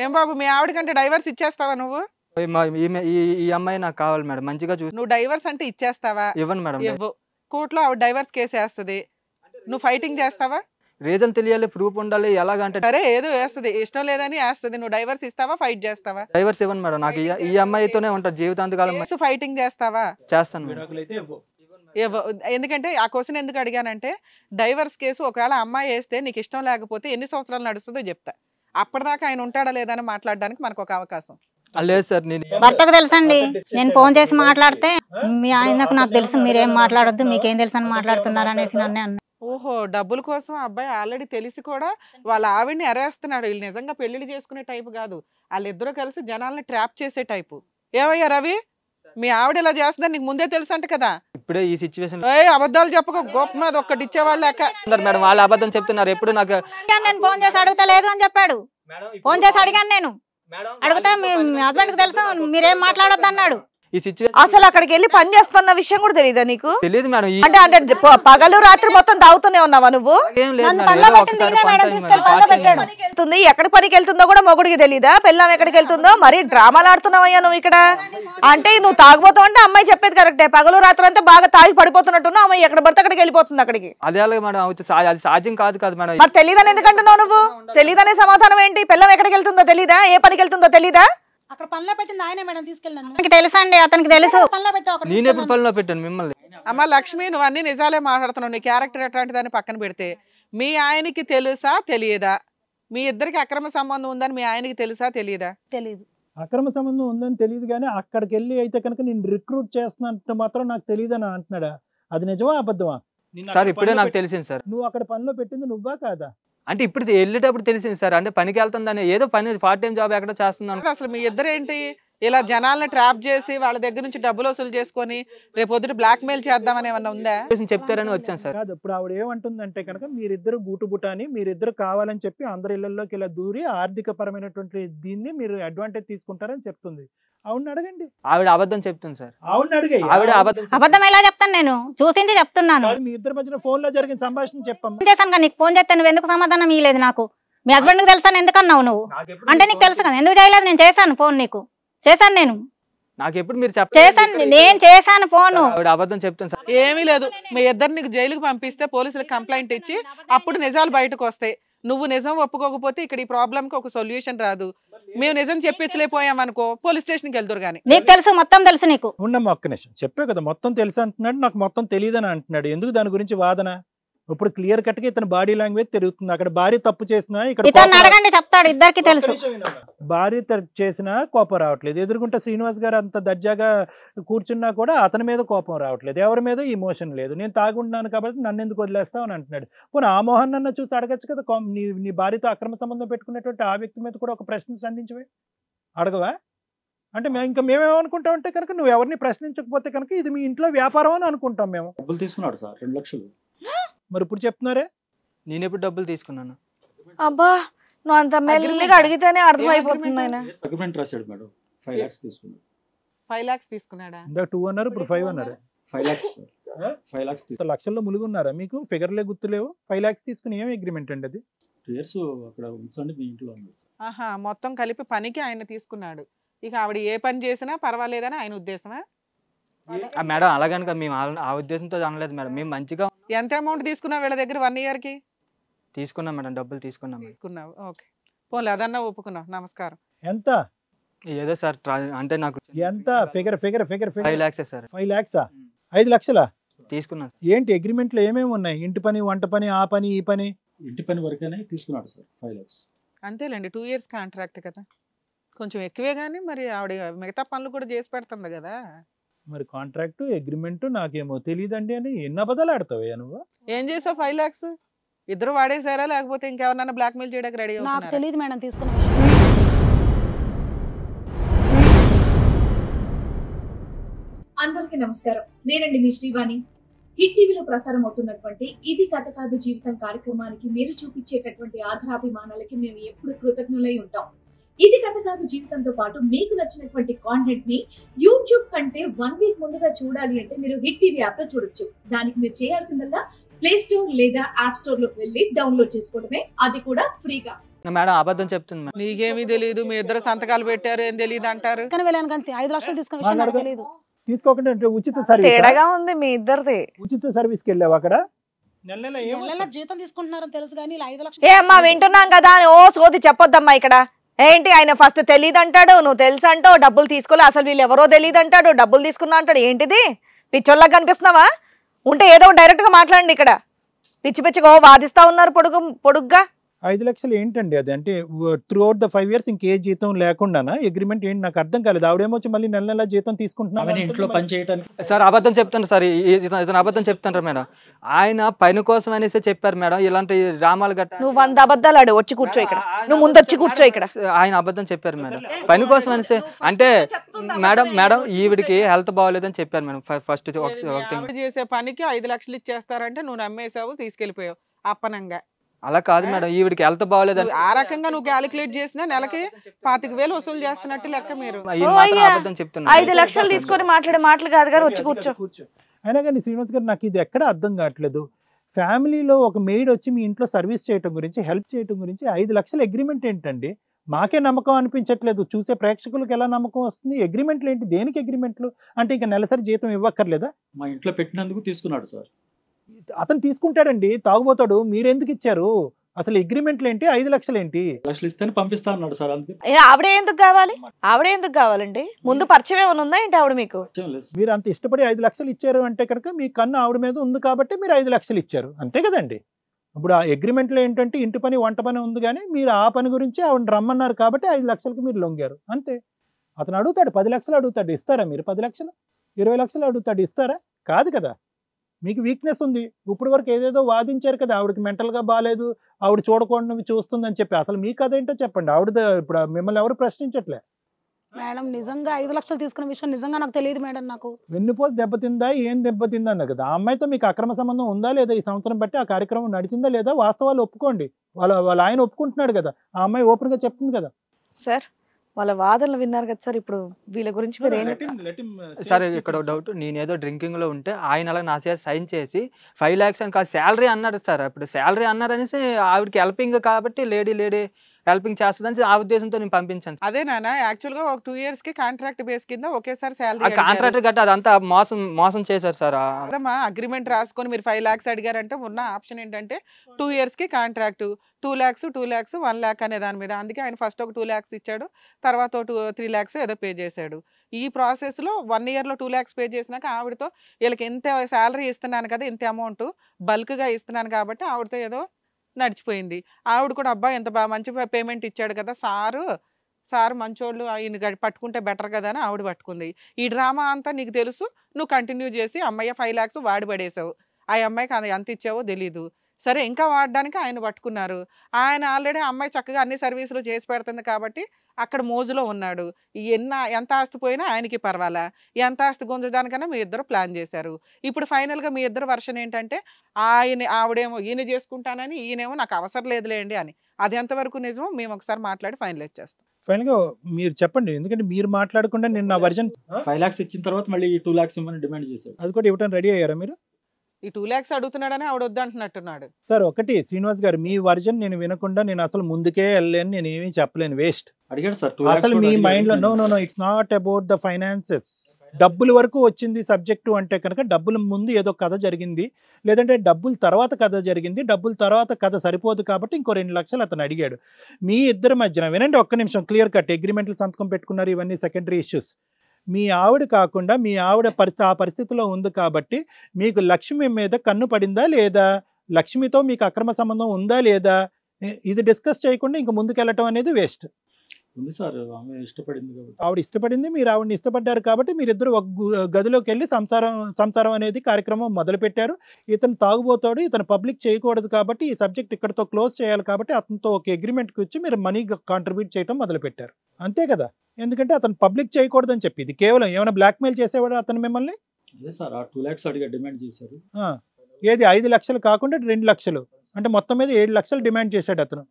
ఏం బాబు మీ ఆవిడకంటే డైవర్స్ ఇచ్చేస్తావా నువ్వు ఈ అమ్మాయి నాకు కావాలి మేడం మంచిగా చూసి నువ్వు డైవర్స్ అంటే ఇచ్చేస్తావా ఇవ్వను మేడం ఇవ్వు కోర్టులో ఆవిడ డైవర్స్ కేసు వేస్తుంది నువ్వు ఫైటింగ్ చేస్తావా రీజన్ తెలియాలి ప్రూఫ్ ఉండాలి ఎలాగంటే సరే ఏదో వేస్తుంది ఇష్టం లేదని వేస్తుంది నువ్వు డైవర్స్ ఇస్తావా ఫైట్ చేస్తావా డైవర్స్ ఇవ్వను మేడం నాకు ఈ అమ్మాయితోనే ఉంటారు జీవితాంత జీవితాంతకాలం ఫైటింగ్ చేస్తావా చేస్తాను మేడం ఎందుకంటే ఆ క్వశ్చన్ ఎందుకు అడిగానంటే డైవర్స్ కేసు ఒకవేళ అమ్మాయి వేస్తే నీకు ఇష్టం లేకపోతే ఎన్ని సంవత్సరాలు నడుస్తుందో చెప్తా అప్పటిదాకా ఆయన ఉంటాడా లేదని మాట్లాడడానికి మనకు ఒక అవకాశం లేదు సార్ నేను భర్తకు తెలుసండి నేను ఫోన్ చేసి మాట్లాడితే మీ ఆయనకు నాకు తెలుసు మీరేం మాట్లాడొద్దు మీకేం తెలుసు అని మాట్లాడుతున్నారు అనేసి నన్నే అన్నా ఓహో డబ్బుల కోసం అబ్బాయి ఆల్రెడీ తెలిసి కూడా వాళ్ళ ఆవిడ్ని ఎరేస్తున్నాడు వీళ్ళు నిజంగా పెళ్లిళ్ళు చేసుకునే టైపు కాదు వాళ్ళిద్దరూ కలిసి జనాల్ని ట్రాప్ చేసే టైపు ఏవయ్యా రవి మీ ఆవిడ ఇలా చేస్తుందని నీకు ముందే తెలుసు అంట కదా ఇప్పుడే ఈ సిచ్యువేషన్ ఏ అబద్ధాలు చెప్పక గొప్ప మీద ఒక్కటి ఇచ్చేవాళ్ళు మేడం వాళ్ళు అబద్ధం చెప్తున్నారు ఎప్పుడు నాకు నేను ఫోన్ చేసి లేదు అని చెప్పాడు ఫోన్ చేసి అడిగాను నేను అడిగితే మీ హస్బెండ్ కి తెలుసు మీరేం మాట్లాడొద్దు అన్నాడు అసలు అక్కడికి వెళ్ళి పని చేస్తున్న విషయం కూడా తెలియదా నీకు తెలియదు మేడం అంటే అంటే పగలు రాత్రి మొత్తం దాగుతూనే ఉన్నావా నువ్వు ఎక్కడ పనికి వెళ్తుందో కూడా మొగుడికి తెలియదా పెళ్ళాం ఎక్కడికి వెళ్తుందో మరి డ్రామాలు ఆడుతున్నావయ్యా నువ్వు ఇక్కడ అంటే నువ్వు తాగిపోతావు అంటే అమ్మాయి చెప్పేది కరెక్టే పగలు రాత్రి అంతా బాగా తాగి పడిపోతున్నట్టున్నా అమ్మాయి ఎక్కడ పడితే అక్కడికి వెళ్ళిపోతుంది అక్కడికి అదే మేడం అది సాధ్యం కాదు కాదు మేడం మరి తెలియదని ఎందుకంటున్నావు నువ్వు తెలియదనే సమాధానం ఏంటి పిల్లం ఎక్కడికి వెళ్తుందో తెలీదా ఏ పనికి వెళ్తుందో తెలీదా అక్కడ పనిలో పెట్టింది ఆయన మేడం తీసుకెళ్ళాను మీకు అండి అతనికి తెలుసు పనిలో పనిలో పెట్టాను మిమ్మల్ని అమ్మా లక్ష్మి నువ్వు అన్ని నిజాలే మాట్లాడుతున్నావు నీ క్యారెక్టర్ ఎట్లాంటిదని పక్కన పెడితే మీ ఆయనకి తెలుసా తెలియదా మీ ఇద్దరికి అక్రమ సంబంధం ఉందని మీ ఆయనకి తెలుసా తెలియదా తెలియదు అక్రమ సంబంధం ఉందని తెలియదు కానీ అక్కడికి వెళ్ళి అయితే కనుక నేను రిక్రూట్ చేస్తున్నట్టు మాత్రం నాకు తెలియదు అని అంటున్నాడా అది నిజమా అబద్ధమా సార్ ఇప్పుడే నాకు తెలిసింది సార్ నువ్వు అక్కడ పనిలో పెట్టింది నువ్వా కాదా అంటే ఇప్పుడు వెళ్ళేటప్పుడు తెలిసింది సార్ అంటే పనికి వెళ్తుందని ఏదో పని పార్ట్ టైం జాబ్ ఎక్కడో చేస్తుందని అసలు మీ ఇద్దరు ఏంటి ఇలా జనాలను ట్రాప్ చేసి వాళ్ళ దగ్గర నుంచి డబ్బులు వసూలు చేసుకొని రేపు పొద్దున బ్లాక్ మెయిల్ చేద్దామని ఏమన్నా ఉందా చెప్తారని వచ్చాను సార్ ఇప్పుడు ఆవిడ ఏమంటుందంటే కనుక మీరిద్దరు గూటుబుటాని మీరిద్దరు కావాలని చెప్పి అందరి ఇళ్లలోకి ఇలా దూరి ఆర్థిక పరమైనటువంటి దీన్ని మీరు అడ్వాంటేజ్ తీసుకుంటారని చెప్తుంది ఆవిడ అడగండి ఆవిడ చెప్తుంది సార్ ఆవిడ చెప్తాను నేను చూసింది చెప్తున్నాను మీ ఇద్దరు ఫోన్ లో సంభాషణ చేశాను నీకు ఫోన్ ఎందుకు సమాధానం ఇవ్వలేదు నాకు మీ హస్బెండ్ కి తెలుసాను ఎందుకన్నావు నువ్వు అంటే నీకు తెలుసు కదా ఎందుకు చేయలేదు నేను చేశాను ఫోన్ నీకు చేశాను నేను నాకు ఎప్పుడు మీరు చెప్పండి నేను చేశాను ఫోను అబద్ధం చెప్తాను సార్ ఏమీ లేదు మీ ఇద్దరు నీకు జైలుకి పంపిస్తే పోలీసులకు కంప్లైంట్ ఇచ్చి అప్పుడు నిజాలు బయటకు వస్తాయి నువ్వు నిజం ఒప్పుకోకపోతే ఇక్కడ ఈ ప్రాబ్లం కి ఒక సొల్యూషన్ రాదు మేము నిజం చెప్పించలేకపోయాం అనుకో పోలీస్ స్టేషన్ కి వెళ్తురు కానీ నీకు తెలుసు మొత్తం తెలుసు నీకు ఉండమ్మా ఒక్క నిమిషం చెప్పే కదా మొత్తం తెలుసు అంటున్నాడు నాకు మొత్తం తెలియదు అని అంటున్నాడు ఎందుకు దాని గురించి వాదన ఇప్పుడు క్లియర్ కట్ గా ఇతని బాడీ లాంగ్వేజ్ తిరుగుతుంది అక్కడ భార్య తప్పు చేసినా ఇక్కడ చెప్తాడు ఇద్దరికి తెలుసు భార్య చేసినా కోపం రావట్లేదు ఎదుర్కొంటే శ్రీనివాస్ గారు అంత దర్జాగా కూర్చున్నా కూడా అతని మీద కోపం రావట్లేదు ఎవరి మీద ఇమోషన్ లేదు నేను తాగుంటున్నాను కాబట్టి నన్ను ఎందుకు వదిలేస్తావు అని అంటున్నాడు పోనీ ఆ మోహన్ అన్న చూసి అడగచ్చు కదా నీ నీ భార్యతో అక్రమ సంబంధం పెట్టుకున్నటువంటి ఆ వ్యక్తి మీద కూడా ఒక ప్రశ్న సంధించవే అడగవా అంటే మేము ఇంకా మేమేమనుకుంటాం అంటే కనుక నువ్వు ఎవరిని ప్రశ్నించకపోతే కనుక ఇది మీ ఇంట్లో వ్యాపారం అని అనుకుంటాం మేము డబ్బులు తీసుకున్నాడు సార్ రెండు లక్షలు మరి ఇప్పుడు చెప్తున్నారే నేను ఎప్పుడు డబ్బులు తీసుకున్నాను అబ్బా నువ్వు అంత మెల్లిగా అడిగితేనే అర్థమైపోతుంది ఆయన అగ్రిమెంట్ రాశాడు మేడం ఫైవ్ లాక్స్ తీసుకున్నాడు ఫైవ్ లాక్స్ తీసుకున్నాడా ఇందాక టూ అన్నారు ఇప్పుడు ఫైవ్ అన్నారు ఫైవ్ లాక్స్ ఫైవ్ లాక్స్ లక్షల్లో ఉన్నారా మీకు ఫిగర్ గుర్తు లేవు ఫైవ్ లాక్స్ తీసుకుని ఏం అగ్రిమెంట్ అండి అది టూ అక్కడ ఉంచండి మీ ఇంట్లో ఆహా మొత్తం కలిపి పనికి ఆయన తీసుకున్నాడు ఇక ఆవిడ ఏ పని చేసినా పర్వాలేదని ఆయన ఉద్దేశమా మేడం అలాగనుక మేము ఆ ఉద్దేశంతో అనలేదు మేడం మేము మంచిగా ఎంత అమౌంట్ తీసుకున్నావు వీళ్ళ దగ్గర వన్ ఇయర్కి తీసుకున్నాం మేడం డబ్బులు తీసుకున్నాం మేడం తీసుకున్నావు ఓకే పోలే అదన్నా ఒప్పుకున్నావు నమస్కారం ఎంత ఏదో సార్ ట్రా- అంటే నాకు ఎంత figure figure figure five lakhs sir five ల్యాక్సా ఐదు లక్షలా తీసుకున్నాను ఏంటి అగ్రిమెంట్లో ఏమేమి ఉన్నాయి ఇంటి పని వంట పని ఆ పని ఈ పని ఇంటి పని వరకనే తీసుకున్నాడు సార్ ఫైవ్ లాక్స్ అంతేలేండి టూ ఇయర్స్ కాంట్రాక్ట్ కదా కొంచెం ఎక్కువే కానీ మరి ఆవిడ మిగతా పనులు కూడా చేసి పెడుతుంది కదా మరి కాంట్రాక్ట్ అగ్రిమెంట్ నాకేమో తెలియదండి అని ఎన్ని అబద్ధాలు ఆడతావయ్యా నువ్వు ఏం చేసావు ఫైవ్ లాక్స్ ఇద్దరు వాడేసారా లేకపోతే ఇంకెవరన్నా బ్లాక్ మెయిల్ చేయడానికి రెడీ నాకు తెలియదు మేడం తీసుకున్న అందరికీ నమస్కారం నేనండి మీ శ్రీవాణి హిట్ టీవీలో ప్రసారం అవుతున్నటువంటి ఇది కథ కాదు జీవితం కార్యక్రమానికి మీరు చూపించేటటువంటి ఆధారాభిమానాలకి మేము ఎప్పుడు కృతజ్ఞులై ఉంటాం ఇది కథ కాదు జీవితంతో పాటు మీకు నచ్చినటువంటి కాంటెంట్ ని యూట్యూబ్ కంటే వన్ వీక్ ముందుగా చూడాలి అంటే మీరు హిట్ టీవీ యాప్ లో చూడొచ్చు దానికి మీరు చేయాల్సిందల్లా ప్లే స్టోర్ లేదా యాప్ స్టోర్ లోకి వెళ్ళి డౌన్లోడ్ చేసుకోవడమే అది కూడా ఫ్రీగా మేడం అబద్ధం చెప్తుంది నీకేమీ తెలియదు మీ ఇద్దరు సంతకాలు పెట్టారు ఏం తెలియదు అంటారు కానీ వెళ్ళాను ఐదు లక్షలు తీసుకుని తెలియదు తీసుకోకుండా ఉచిత సర్వీస్ తేడాగా ఉంది మీ ఇద్దరిది ఉచిత సర్వీస్ కి అక్కడ నెల నెల జీతం తీసుకుంటున్నారని తెలుసు కానీ ఐదు లక్షలు ఏమ్మా వింటున్నాం కదా అని ఓ సోది చెప్పొద్దమ్మా ఇక్కడ ఏంటి ఆయన ఫస్ట్ తెలియదు అంటాడు నువ్వు తెలుసు అంటో డబ్బులు తీసుకోలే అసలు వీళ్ళు ఎవరో తెలియదు అంటాడు డబ్బులు తీసుకున్నా అంటాడు ఏంటిది పిచ్చోళ్ళకి కనిపిస్తున్నావా ఉంటే ఏదో డైరెక్ట్గా మాట్లాడండి ఇక్కడ పిచ్చి పిచ్చిగా వాదిస్తా ఉన్నారు పొడుగు పొడుగ్గా ఐదు లక్షలు ఏంటండి అది అంటే throughout the five years ఇంకే జీతం లేకుండానా అగ్రిమెంట్ ఏంటి నాకు అర్థం కాలేదు ఆవిడేమొచ్చి మళ్ళీ నెల నెల జీతం తీసుకుంటున్నాను ఇంట్లో పని చేయడానికి సార్ అబద్ధం చెప్తాను సార్ ఇతను అబద్ధం చెప్తాను మేడం ఆయన పని కోసం అనేసి చెప్పారు మేడం ఇలాంటి రామాలు గట్ట నువ్వు వంద అబద్ధాలు ఆడు వచ్చి కూర్చో ఇక్కడ నువ్వు ముందు వచ్చి కూర్చో ఇక్కడ ఆయన అబద్ధం చెప్పారు మేడం పని కోసం అనేసి అంటే మేడం మేడం ఈవిడికి హెల్త్ బాగోలేదని చెప్పారు మేడం ఫస్ట్ చేసే పనికి ఐదు లక్షలు ఇచ్చేస్తారంటే నువ్వు నమ్మేసావు తీసుకెళ్లిపోయావు అప్పనంగా అలా కాదు మేడం ఈవిడికి హెల్త్ బాగలేదు ఆ రకంగా నువ్వు క్యాలిక్యులేట్ చేసినా నెలకి పాతిక వేలు వసూలు చేస్తున్నట్టు లెక్క మీరు ఐదు లక్షలు తీసుకొని మాట్లాడే మాటలు కాదు గారు వచ్చి కూర్చో అయినా కానీ శ్రీనివాస్ గారు నాకు ఇది ఎక్కడ అర్థం కావట్లేదు ఫ్యామిలీలో ఒక మెయిడ్ వచ్చి మీ ఇంట్లో సర్వీస్ చేయటం గురించి హెల్ప్ చేయటం గురించి ఐదు లక్షల అగ్రిమెంట్ ఏంటండి మాకే నమ్మకం అనిపించట్లేదు చూసే ప్రేక్షకులకు ఎలా నమ్మకం వస్తుంది అగ్రిమెంట్లు ఏంటి దేనికి అగ్రిమెంట్లు అంటే ఇంకా నెలసరి జీతం ఇవ్వక్కర్లేదా మా ఇంట్లో పెట్టినందుకు తీసుకున్నాడు సార్ అతను తీసుకుంటాడండి తాగుబోతాడు మీరెందుకు ఇచ్చారు అసలు అగ్రిమెంట్లు ఏంటి ఐదు లక్షలు ఏంటి ఇస్తే పంపిస్తా అన్నాడు సార్ ఆవిడ ఎందుకు కావాలి ఆవిడ ఎందుకు కావాలండి ముందు పరిచయం ఏమైనా ఉందా ఏంటి ఆవిడ మీకు మీరు అంత ఇష్టపడి ఐదు లక్షలు ఇచ్చారు అంటే కనుక మీ కన్ను ఆవిడ మీద ఉంది కాబట్టి మీరు ఐదు లక్షలు ఇచ్చారు అంతే కదండి ఇప్పుడు ఆ అగ్రిమెంట్లో ఏంటంటే ఇంటి పని వంట పని ఉంది కానీ మీరు ఆ పని గురించి ఆవిడ రమ్మన్నారు కాబట్టి ఐదు లక్షలకు మీరు లొంగారు అంతే అతను అడుగుతాడు పది లక్షలు అడుగుతాడు ఇస్తారా మీరు పది లక్షలు ఇరవై లక్షలు అడుగుతాడు ఇస్తారా కాదు కదా మీకు వీక్నెస్ ఉంది ఇప్పుడు వరకు ఏదేదో వాదించారు కదా ఆవిడకి మెంటల్గా బాగాలేదు ఆవిడ చూడకుండా చూస్తుందని చెప్పి అసలు మీ కథ ఏంటో చెప్పండి ఆవిడ ఇప్పుడు మిమ్మల్ని ఎవరు ప్రశ్నించట్లే మేడం నిజంగా ఐదు లక్షలు తీసుకున్న విషయం నిజంగా నాకు తెలియదు మేడం నాకు వెన్నుపోసి దెబ్బతిందా ఏం దెబ్బతిందా అన్న కదా ఆ అమ్మాయితో మీకు అక్రమ సంబంధం ఉందా లేదా ఈ సంవత్సరం బట్టి ఆ కార్యక్రమం నడిచిందా లేదా వాస్తవాలు ఒప్పుకోండి వాళ్ళ వాళ్ళ ఆయన ఒప్పుకుంటున్నాడు కదా ఆ అమ్మాయి ఓపెన్గా చెప్తుంది కదా సార్ వాళ్ళ వాదనలు విన్నారు కదా సార్ ఇప్పుడు వీళ్ళ గురించి మీరు ఏం uh, సార్ ఇక్కడ డౌట్ నేనేదో డ్రింకింగ్ లో ఉంటే ఆయన అలా నా చేసి సైన్ చేసి ఫైవ్ ల్యాక్స్ అని కాదు శాలరీ అన్నారు సార్ ఇప్పుడు శాలరీ అన్నారనేసి ఆవిడకి హెల్పింగ్ కాబట్టి లేడీ లేడీ హెల్పింగ్ చేస్తుందని ఆ ఉద్దేశంతో నేను పంపించాను అదే నానా యాక్చువల్ గా ఒక టూ ఇయర్స్ కి కాంట్రాక్ట్ బేస్ కింద ఒకేసారి సాలరీ కాంట్రాక్ట్ గట్ట అదంతా మోసం మోసం చేశారు సార్ అదమ్మా అగ్రిమెంట్ రాసుకొని మీరు ఫైవ్ లాక్స్ అడిగారంటే ఉన్న ఆప్షన్ ఏంటంటే టూ ఇయర్స్ కి contract two lakhs two lakhs one lakh అనే దాని మీద అందుకే ఆయన ఫస్ట్ ఒక టూ ల్యాక్స్ ఇచ్చాడు తర్వాత టూ త్రీ ల్యాక్స్ ఏదో పే చేశాడు ఈ ప్రాసెస్లో వన్ ఇయర్లో టూ ల్యాక్స్ పే చేసినాక ఆవిడతో వీళ్ళకి ఎంత శాలరీ ఇస్తున్నాను కదా ఇంత అమౌంట్ బల్క్గా ఇస్తున్నాను కాబట్టి ఆవిడతో ఏదో నడిచిపోయింది ఆవిడ కూడా అబ్బాయి ఎంత బాగా మంచి పేమెంట్ ఇచ్చాడు కదా సారు సార్ మంచోళ్ళు ఈయన పట్టుకుంటే బెటర్ కదా అని ఆవిడ పట్టుకుంది ఈ డ్రామా అంతా నీకు తెలుసు నువ్వు కంటిన్యూ చేసి అమ్మాయి ఫైవ్ ల్యాక్స్ వాడి పడేసావు ఆ అమ్మాయికి అది ఎంత ఇచ్చావో తెలీదు సరే ఇంకా వాడడానికి ఆయన పట్టుకున్నారు ఆయన ఆల్రెడీ అమ్మాయి చక్కగా అన్ని సర్వీసులు చేసి పెడుతుంది కాబట్టి అక్కడ మోజులో ఉన్నాడు ఎన్న ఎంత ఆస్తి పోయినా ఆయనకి పర్వాలా ఎంత ఆస్తి గుంజడానికైనా మీ ఇద్దరు ప్లాన్ చేశారు ఇప్పుడు ఫైనల్గా మీ ఇద్దరు వర్షన్ ఏంటంటే ఆయన ఆవిడేమో ఈయన చేసుకుంటానని ఈయనేమో నాకు అవసరం లేదులేండి అని అది ఎంతవరకు నిజమో మేము ఒకసారి మాట్లాడి ఫైనలైజ్ చేస్తాం ఫైనల్గా మీరు చెప్పండి ఎందుకంటే మీరు మాట్లాడకుండా నేను నా వర్జన్ ఫైవ్ లాక్స్ ఇచ్చిన తర్వాత మళ్ళీ టూ లాక్స్ ఇవ్వమని డిమాండ్ చేశారు అది కూడా ఇవ్వడానికి రెడీ అయ్యారా మీరు ఈ టూ ల్యాక్స్ అడుగుతున్నాడని ఆవిడ వద్దంటున్నట్టున్నాడు సార్ ఒకటి శ్రీనివాస్ గారు మీ వర్జన్ నేను వినకుండా నేను అసలు ముందుకే వెళ్ళలేను నేను ఏమీ చెప్పలేను వేస్ట్ అసలు మీ మైండ్ లో no no no it's not about the finances డబ్బులు వరకు వచ్చింది సబ్జెక్టు అంటే కనుక డబ్బుల ముందు ఏదో కథ జరిగింది లేదంటే డబ్బుల తర్వాత కథ జరిగింది డబ్బుల తర్వాత కథ సరిపోదు కాబట్టి ఇంకో రెండు లక్షలు అతను అడిగాడు మీ ఇద్దరి మధ్యన వినండి ఒక్క నిమిషం క్లియర్ కట్ అగ్రిమెంట్లు సంతకం పెట్టుకున్నారు ఇవన్నీ సెకండరీ ఇష్యూస్ మీ ఆవిడ కాకుండా మీ ఆవిడ పరిస్థితి ఆ పరిస్థితిలో ఉంది కాబట్టి మీకు లక్ష్మి మీద కన్ను పడిందా లేదా లక్ష్మితో మీకు అక్రమ సంబంధం ఉందా లేదా ఇది డిస్కస్ చేయకుండా ఇంక ముందుకెళ్ళటం అనేది వేస్ట్ ఉంది సార్ ఆమె ఇష్టపడింది కాబట్టి ఆవిడ ఇష్టపడింది మీరు ఆవిడని ఇష్టపడ్డారు కాబట్టి మీరిద్దరు ఒక గదిలోకి వెళ్ళి సంసారం సంసారం అనేది కార్యక్రమం మొదలుపెట్టారు ఇతను తాగుబోతాడు ఇతను పబ్లిక్ చేయకూడదు కాబట్టి ఈ సబ్జెక్ట్ ఇక్కడతో క్లోజ్ చేయాలి కాబట్టి అతనితో ఒక అగ్రిమెంట్కి వచ్చి మీరు మనీ కాంట్రిబ్యూట్ చేయడం మొదలుపెట్టారు అంతే కదా ఎందుకంటే అతను పబ్లిక్ చేయకూడదని చెప్పి ఇది కేవలం ఏమైనా బ్లాక్మెయిల్ చేసేవాడు అతను మిమ్మల్ని అదే సార్ ఆ టూ అడిగా డిమాండ్ చేశారు ఏది ఐదు లక్షలు కాకుండా రెండు లక్షలు అంటే మొత్తం మీద ఏడు లక్షలు డిమాండ్ చేశాడు అతను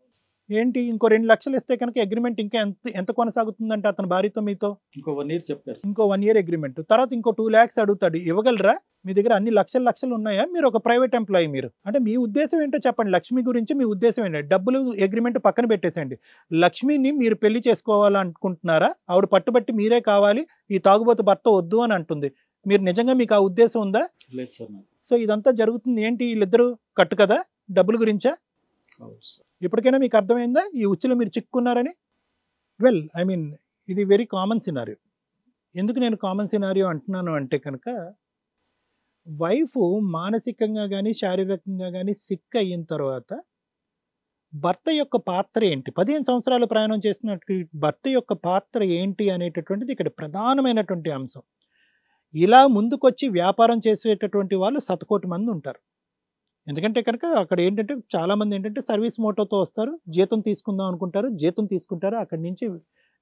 ఏంటి ఇంకో రెండు లక్షలు ఇస్తే కనుక అగ్రిమెంట్ ఇంకా ఎంత ఎంత కొనసాగుతుందంటే అతని భార్యతో మీతో ఇంకో వన్ ఇయర్ చెప్పారు ఇంకో వన్ ఇయర్ అగ్రిమెంట్ తర్వాత ఇంకో టూ ల్యాక్స్ అడుగుతాడు ఇవ్వగలరా మీ దగ్గర అన్ని లక్షల లక్షలు ఉన్నాయా మీరు ఒక ప్రైవేట్ ఎంప్లాయీ మీరు అంటే మీ ఉద్దేశం ఏంటో చెప్పండి లక్ష్మి గురించి మీ ఉద్దేశం ఏంటి డబ్బులు అగ్రిమెంట్ పక్కన పెట్టేసేయండి లక్ష్మిని మీరు పెళ్లి చేసుకోవాలనుకుంటున్నారా ఆవిడ పట్టుబట్టి మీరే కావాలి ఈ తాగుబోతు భర్త వద్దు అని అంటుంది మీరు నిజంగా మీకు ఆ ఉద్దేశం ఉందా సో ఇదంతా జరుగుతుంది ఏంటి వీళ్ళిద్దరూ కట్టు కదా డబ్బుల గురించా ఇప్పటికైనా మీకు అర్థమైందా ఈ ఉచ్చులో మీరు చిక్కున్నారని వెల్ ఐ మీన్ ఇది వెరీ కామన్ సినారియో ఎందుకు నేను కామన్ సినారియో అంటున్నాను అంటే కనుక వైఫ్ మానసికంగా కానీ శారీరకంగా కానీ సిక్ అయిన తర్వాత భర్త యొక్క పాత్ర ఏంటి పదిహేను సంవత్సరాలు ప్రయాణం చేస్తున్నట్టు భర్త యొక్క పాత్ర ఏంటి అనేటటువంటిది ఇక్కడ ప్రధానమైనటువంటి అంశం ఇలా ముందుకొచ్చి వ్యాపారం చేసేటటువంటి వాళ్ళు సతకోటి మంది ఉంటారు ఎందుకంటే కనుక అక్కడ ఏంటంటే చాలామంది ఏంటంటే సర్వీస్ మోటోతో వస్తారు జీతం తీసుకుందాం అనుకుంటారు జీతం తీసుకుంటారు అక్కడి నుంచి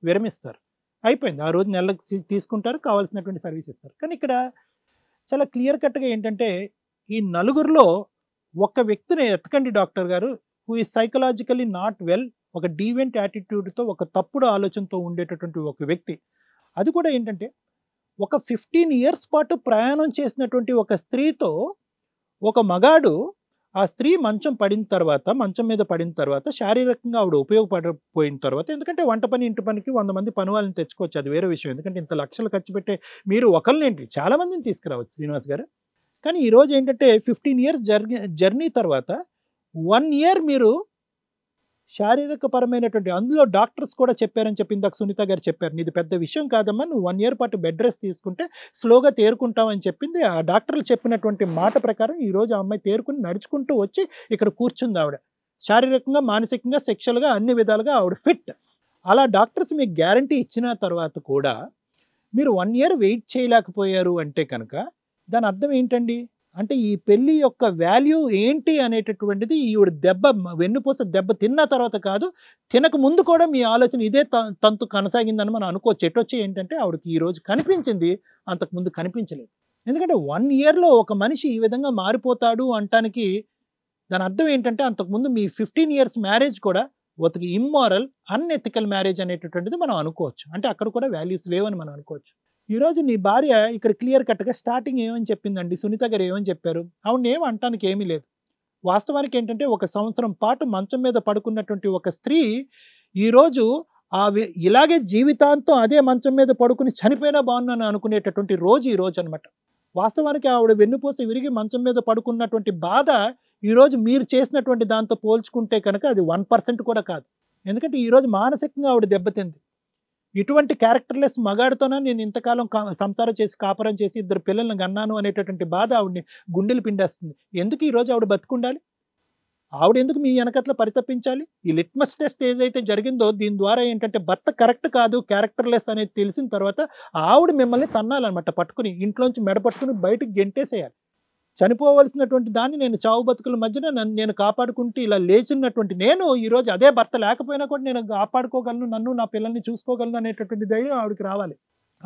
విరమిస్తారు అయిపోయింది ఆ రోజు నెలకు తీసుకుంటారు కావాల్సినటువంటి సర్వీస్ ఇస్తారు కానీ ఇక్కడ చాలా క్లియర్ కట్గా ఏంటంటే ఈ నలుగురిలో ఒక వ్యక్తిని ఎత్తకండి డాక్టర్ గారు హూ ఈ సైకలాజికలీ నాట్ వెల్ ఒక డీవెంట్ యాటిట్యూడ్తో ఒక తప్పుడు ఆలోచనతో ఉండేటటువంటి ఒక వ్యక్తి అది కూడా ఏంటంటే ఒక ఫిఫ్టీన్ ఇయర్స్ పాటు ప్రయాణం చేసినటువంటి ఒక స్త్రీతో ఒక మగాడు ఆ స్త్రీ మంచం పడిన తర్వాత మంచం మీద పడిన తర్వాత శారీరకంగా ఆవిడ ఉపయోగపడిపోయిన తర్వాత ఎందుకంటే వంట పని ఇంటి పనికి వంద మంది పని వాళ్ళని తెచ్చుకోవచ్చు అది వేరే విషయం ఎందుకంటే ఇంత లక్షలు ఖర్చు పెట్టే మీరు చాలా చాలామందిని తీసుకురావచ్చు శ్రీనివాస్ గారు కానీ ఈరోజు ఏంటంటే ఫిఫ్టీన్ ఇయర్స్ జర్నీ జర్నీ తర్వాత వన్ ఇయర్ మీరు శారీరకపరమైనటువంటి అందులో డాక్టర్స్ కూడా చెప్పారని చెప్పి ఇందాక సునీత గారు చెప్పారు నీది పెద్ద విషయం కాదమ్మా నువ్వు వన్ ఇయర్ పాటు బెడ్ రెస్ట్ తీసుకుంటే స్లోగా అని చెప్పింది ఆ డాక్టర్లు చెప్పినటువంటి మాట ప్రకారం ఈరోజు ఆ అమ్మాయి తేరుకుని నడుచుకుంటూ వచ్చి ఇక్కడ కూర్చుంది ఆవిడ శారీరకంగా మానసికంగా సెక్షువల్గా అన్ని విధాలుగా ఆవిడ ఫిట్ అలా డాక్టర్స్ మీకు గ్యారంటీ ఇచ్చిన తర్వాత కూడా మీరు వన్ ఇయర్ వెయిట్ చేయలేకపోయారు అంటే కనుక దాని అర్థం ఏంటండి అంటే ఈ పెళ్ళి యొక్క వాల్యూ ఏంటి అనేటటువంటిది ఈవిడ దెబ్బ వెన్నుపూస దెబ్బ తిన్న తర్వాత కాదు తినక ముందు కూడా మీ ఆలోచన ఇదే తంతు కొనసాగిందని మనం అనుకోవచ్చు ఎటొచ్చి ఏంటంటే ఆవిడకి ఈరోజు కనిపించింది అంతకుముందు కనిపించలేదు ఎందుకంటే వన్ ఇయర్లో ఒక మనిషి ఈ విధంగా మారిపోతాడు అంటానికి దాని అర్థం ఏంటంటే అంతకుముందు మీ ఫిఫ్టీన్ ఇయర్స్ మ్యారేజ్ కూడా ఒకటి ఇమ్మారల్ అన్ఎథికల్ మ్యారేజ్ అనేటటువంటిది మనం అనుకోవచ్చు అంటే అక్కడ కూడా వాల్యూస్ లేవని మనం అనుకోవచ్చు ఈరోజు నీ భార్య ఇక్కడ క్లియర్ కట్గా స్టార్టింగ్ ఏమని చెప్పిందండి సునీత గారు ఏమని చెప్పారు అవును ఏం అంటానికి ఏమీ లేదు వాస్తవానికి ఏంటంటే ఒక సంవత్సరం పాటు మంచం మీద పడుకున్నటువంటి ఒక స్త్రీ ఈరోజు ఆ ఇలాగే జీవితాంతం అదే మంచం మీద పడుకుని చనిపోయినా బాగున్నాను అనుకునేటటువంటి రోజు ఈ రోజు అనమాట వాస్తవానికి ఆవిడ వెన్నుపోసి విరిగి మంచం మీద పడుకున్నటువంటి బాధ ఈరోజు మీరు చేసినటువంటి దాంతో పోల్చుకుంటే కనుక అది వన్ పర్సెంట్ కూడా కాదు ఎందుకంటే ఈరోజు మానసికంగా ఆవిడ దెబ్బతింది ఇటువంటి క్యారెక్టర్లెస్ మగాడితోనే నేను ఇంతకాలం సంసారం చేసి కాపురం చేసి ఇద్దరు పిల్లల్ని కన్నాను అనేటటువంటి బాధ ఆవిడ్ని గుండెలు పిండేస్తుంది ఎందుకు ఈరోజు ఆవిడ బతుకుండాలి ఆవిడ ఎందుకు మీ వెనకట్ల పరితపించాలి ఈ లిట్మస్ టెస్ట్ ఏదైతే జరిగిందో దీని ద్వారా ఏంటంటే భర్త కరెక్ట్ కాదు క్యారెక్టర్లెస్ అనేది తెలిసిన తర్వాత ఆవిడ మిమ్మల్ని తన్నాలన్నమాట పట్టుకుని ఇంట్లోంచి మెడ పట్టుకుని బయటకు గెంటేసేయాలి చనిపోవలసినటువంటి దాన్ని నేను చావు బతుకుల మధ్యన నన్ను నేను కాపాడుకుంటూ ఇలా లేచినటువంటి నేను ఈరోజు అదే భర్త లేకపోయినా కూడా నేను కాపాడుకోగలను నన్ను నా పిల్లల్ని చూసుకోగలను అనేటటువంటి ధైర్యం ఆవిడకి రావాలి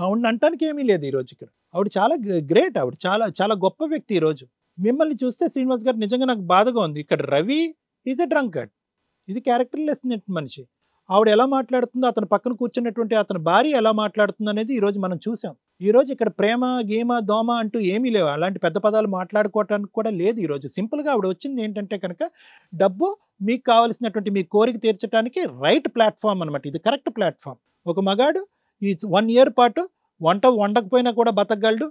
ఆవిడని అంటానికి ఏమీ లేదు ఈరోజు ఇక్కడ ఆవిడ చాలా గ్రేట్ ఆవిడ చాలా చాలా గొప్ప వ్యక్తి ఈరోజు మిమ్మల్ని చూస్తే శ్రీనివాస్ గారు నిజంగా నాకు బాధగా ఉంది ఇక్కడ రవి ఈజ్ ఎ డ్రంకర్డ్ ఇది క్యారెక్టర్లెస్ మనిషి ఆవిడ ఎలా మాట్లాడుతుందో అతని పక్కన కూర్చున్నటువంటి అతని భార్య ఎలా మాట్లాడుతుంది అనేది ఈరోజు మనం చూసాం ఈరోజు ఇక్కడ ప్రేమ గేమ దోమ అంటూ ఏమీ లేవు అలాంటి పెద్ద పదాలు మాట్లాడుకోవటానికి కూడా లేదు ఈరోజు సింపుల్గా ఆవిడ వచ్చింది ఏంటంటే కనుక డబ్బు మీకు కావాల్సినటువంటి మీ కోరిక తీర్చడానికి రైట్ ప్లాట్ఫామ్ అనమాట ఇది కరెక్ట్ ప్లాట్ఫామ్ ఒక మగాడు ఈ వన్ ఇయర్ పాటు వంట వండకపోయినా కూడా బతకగలడు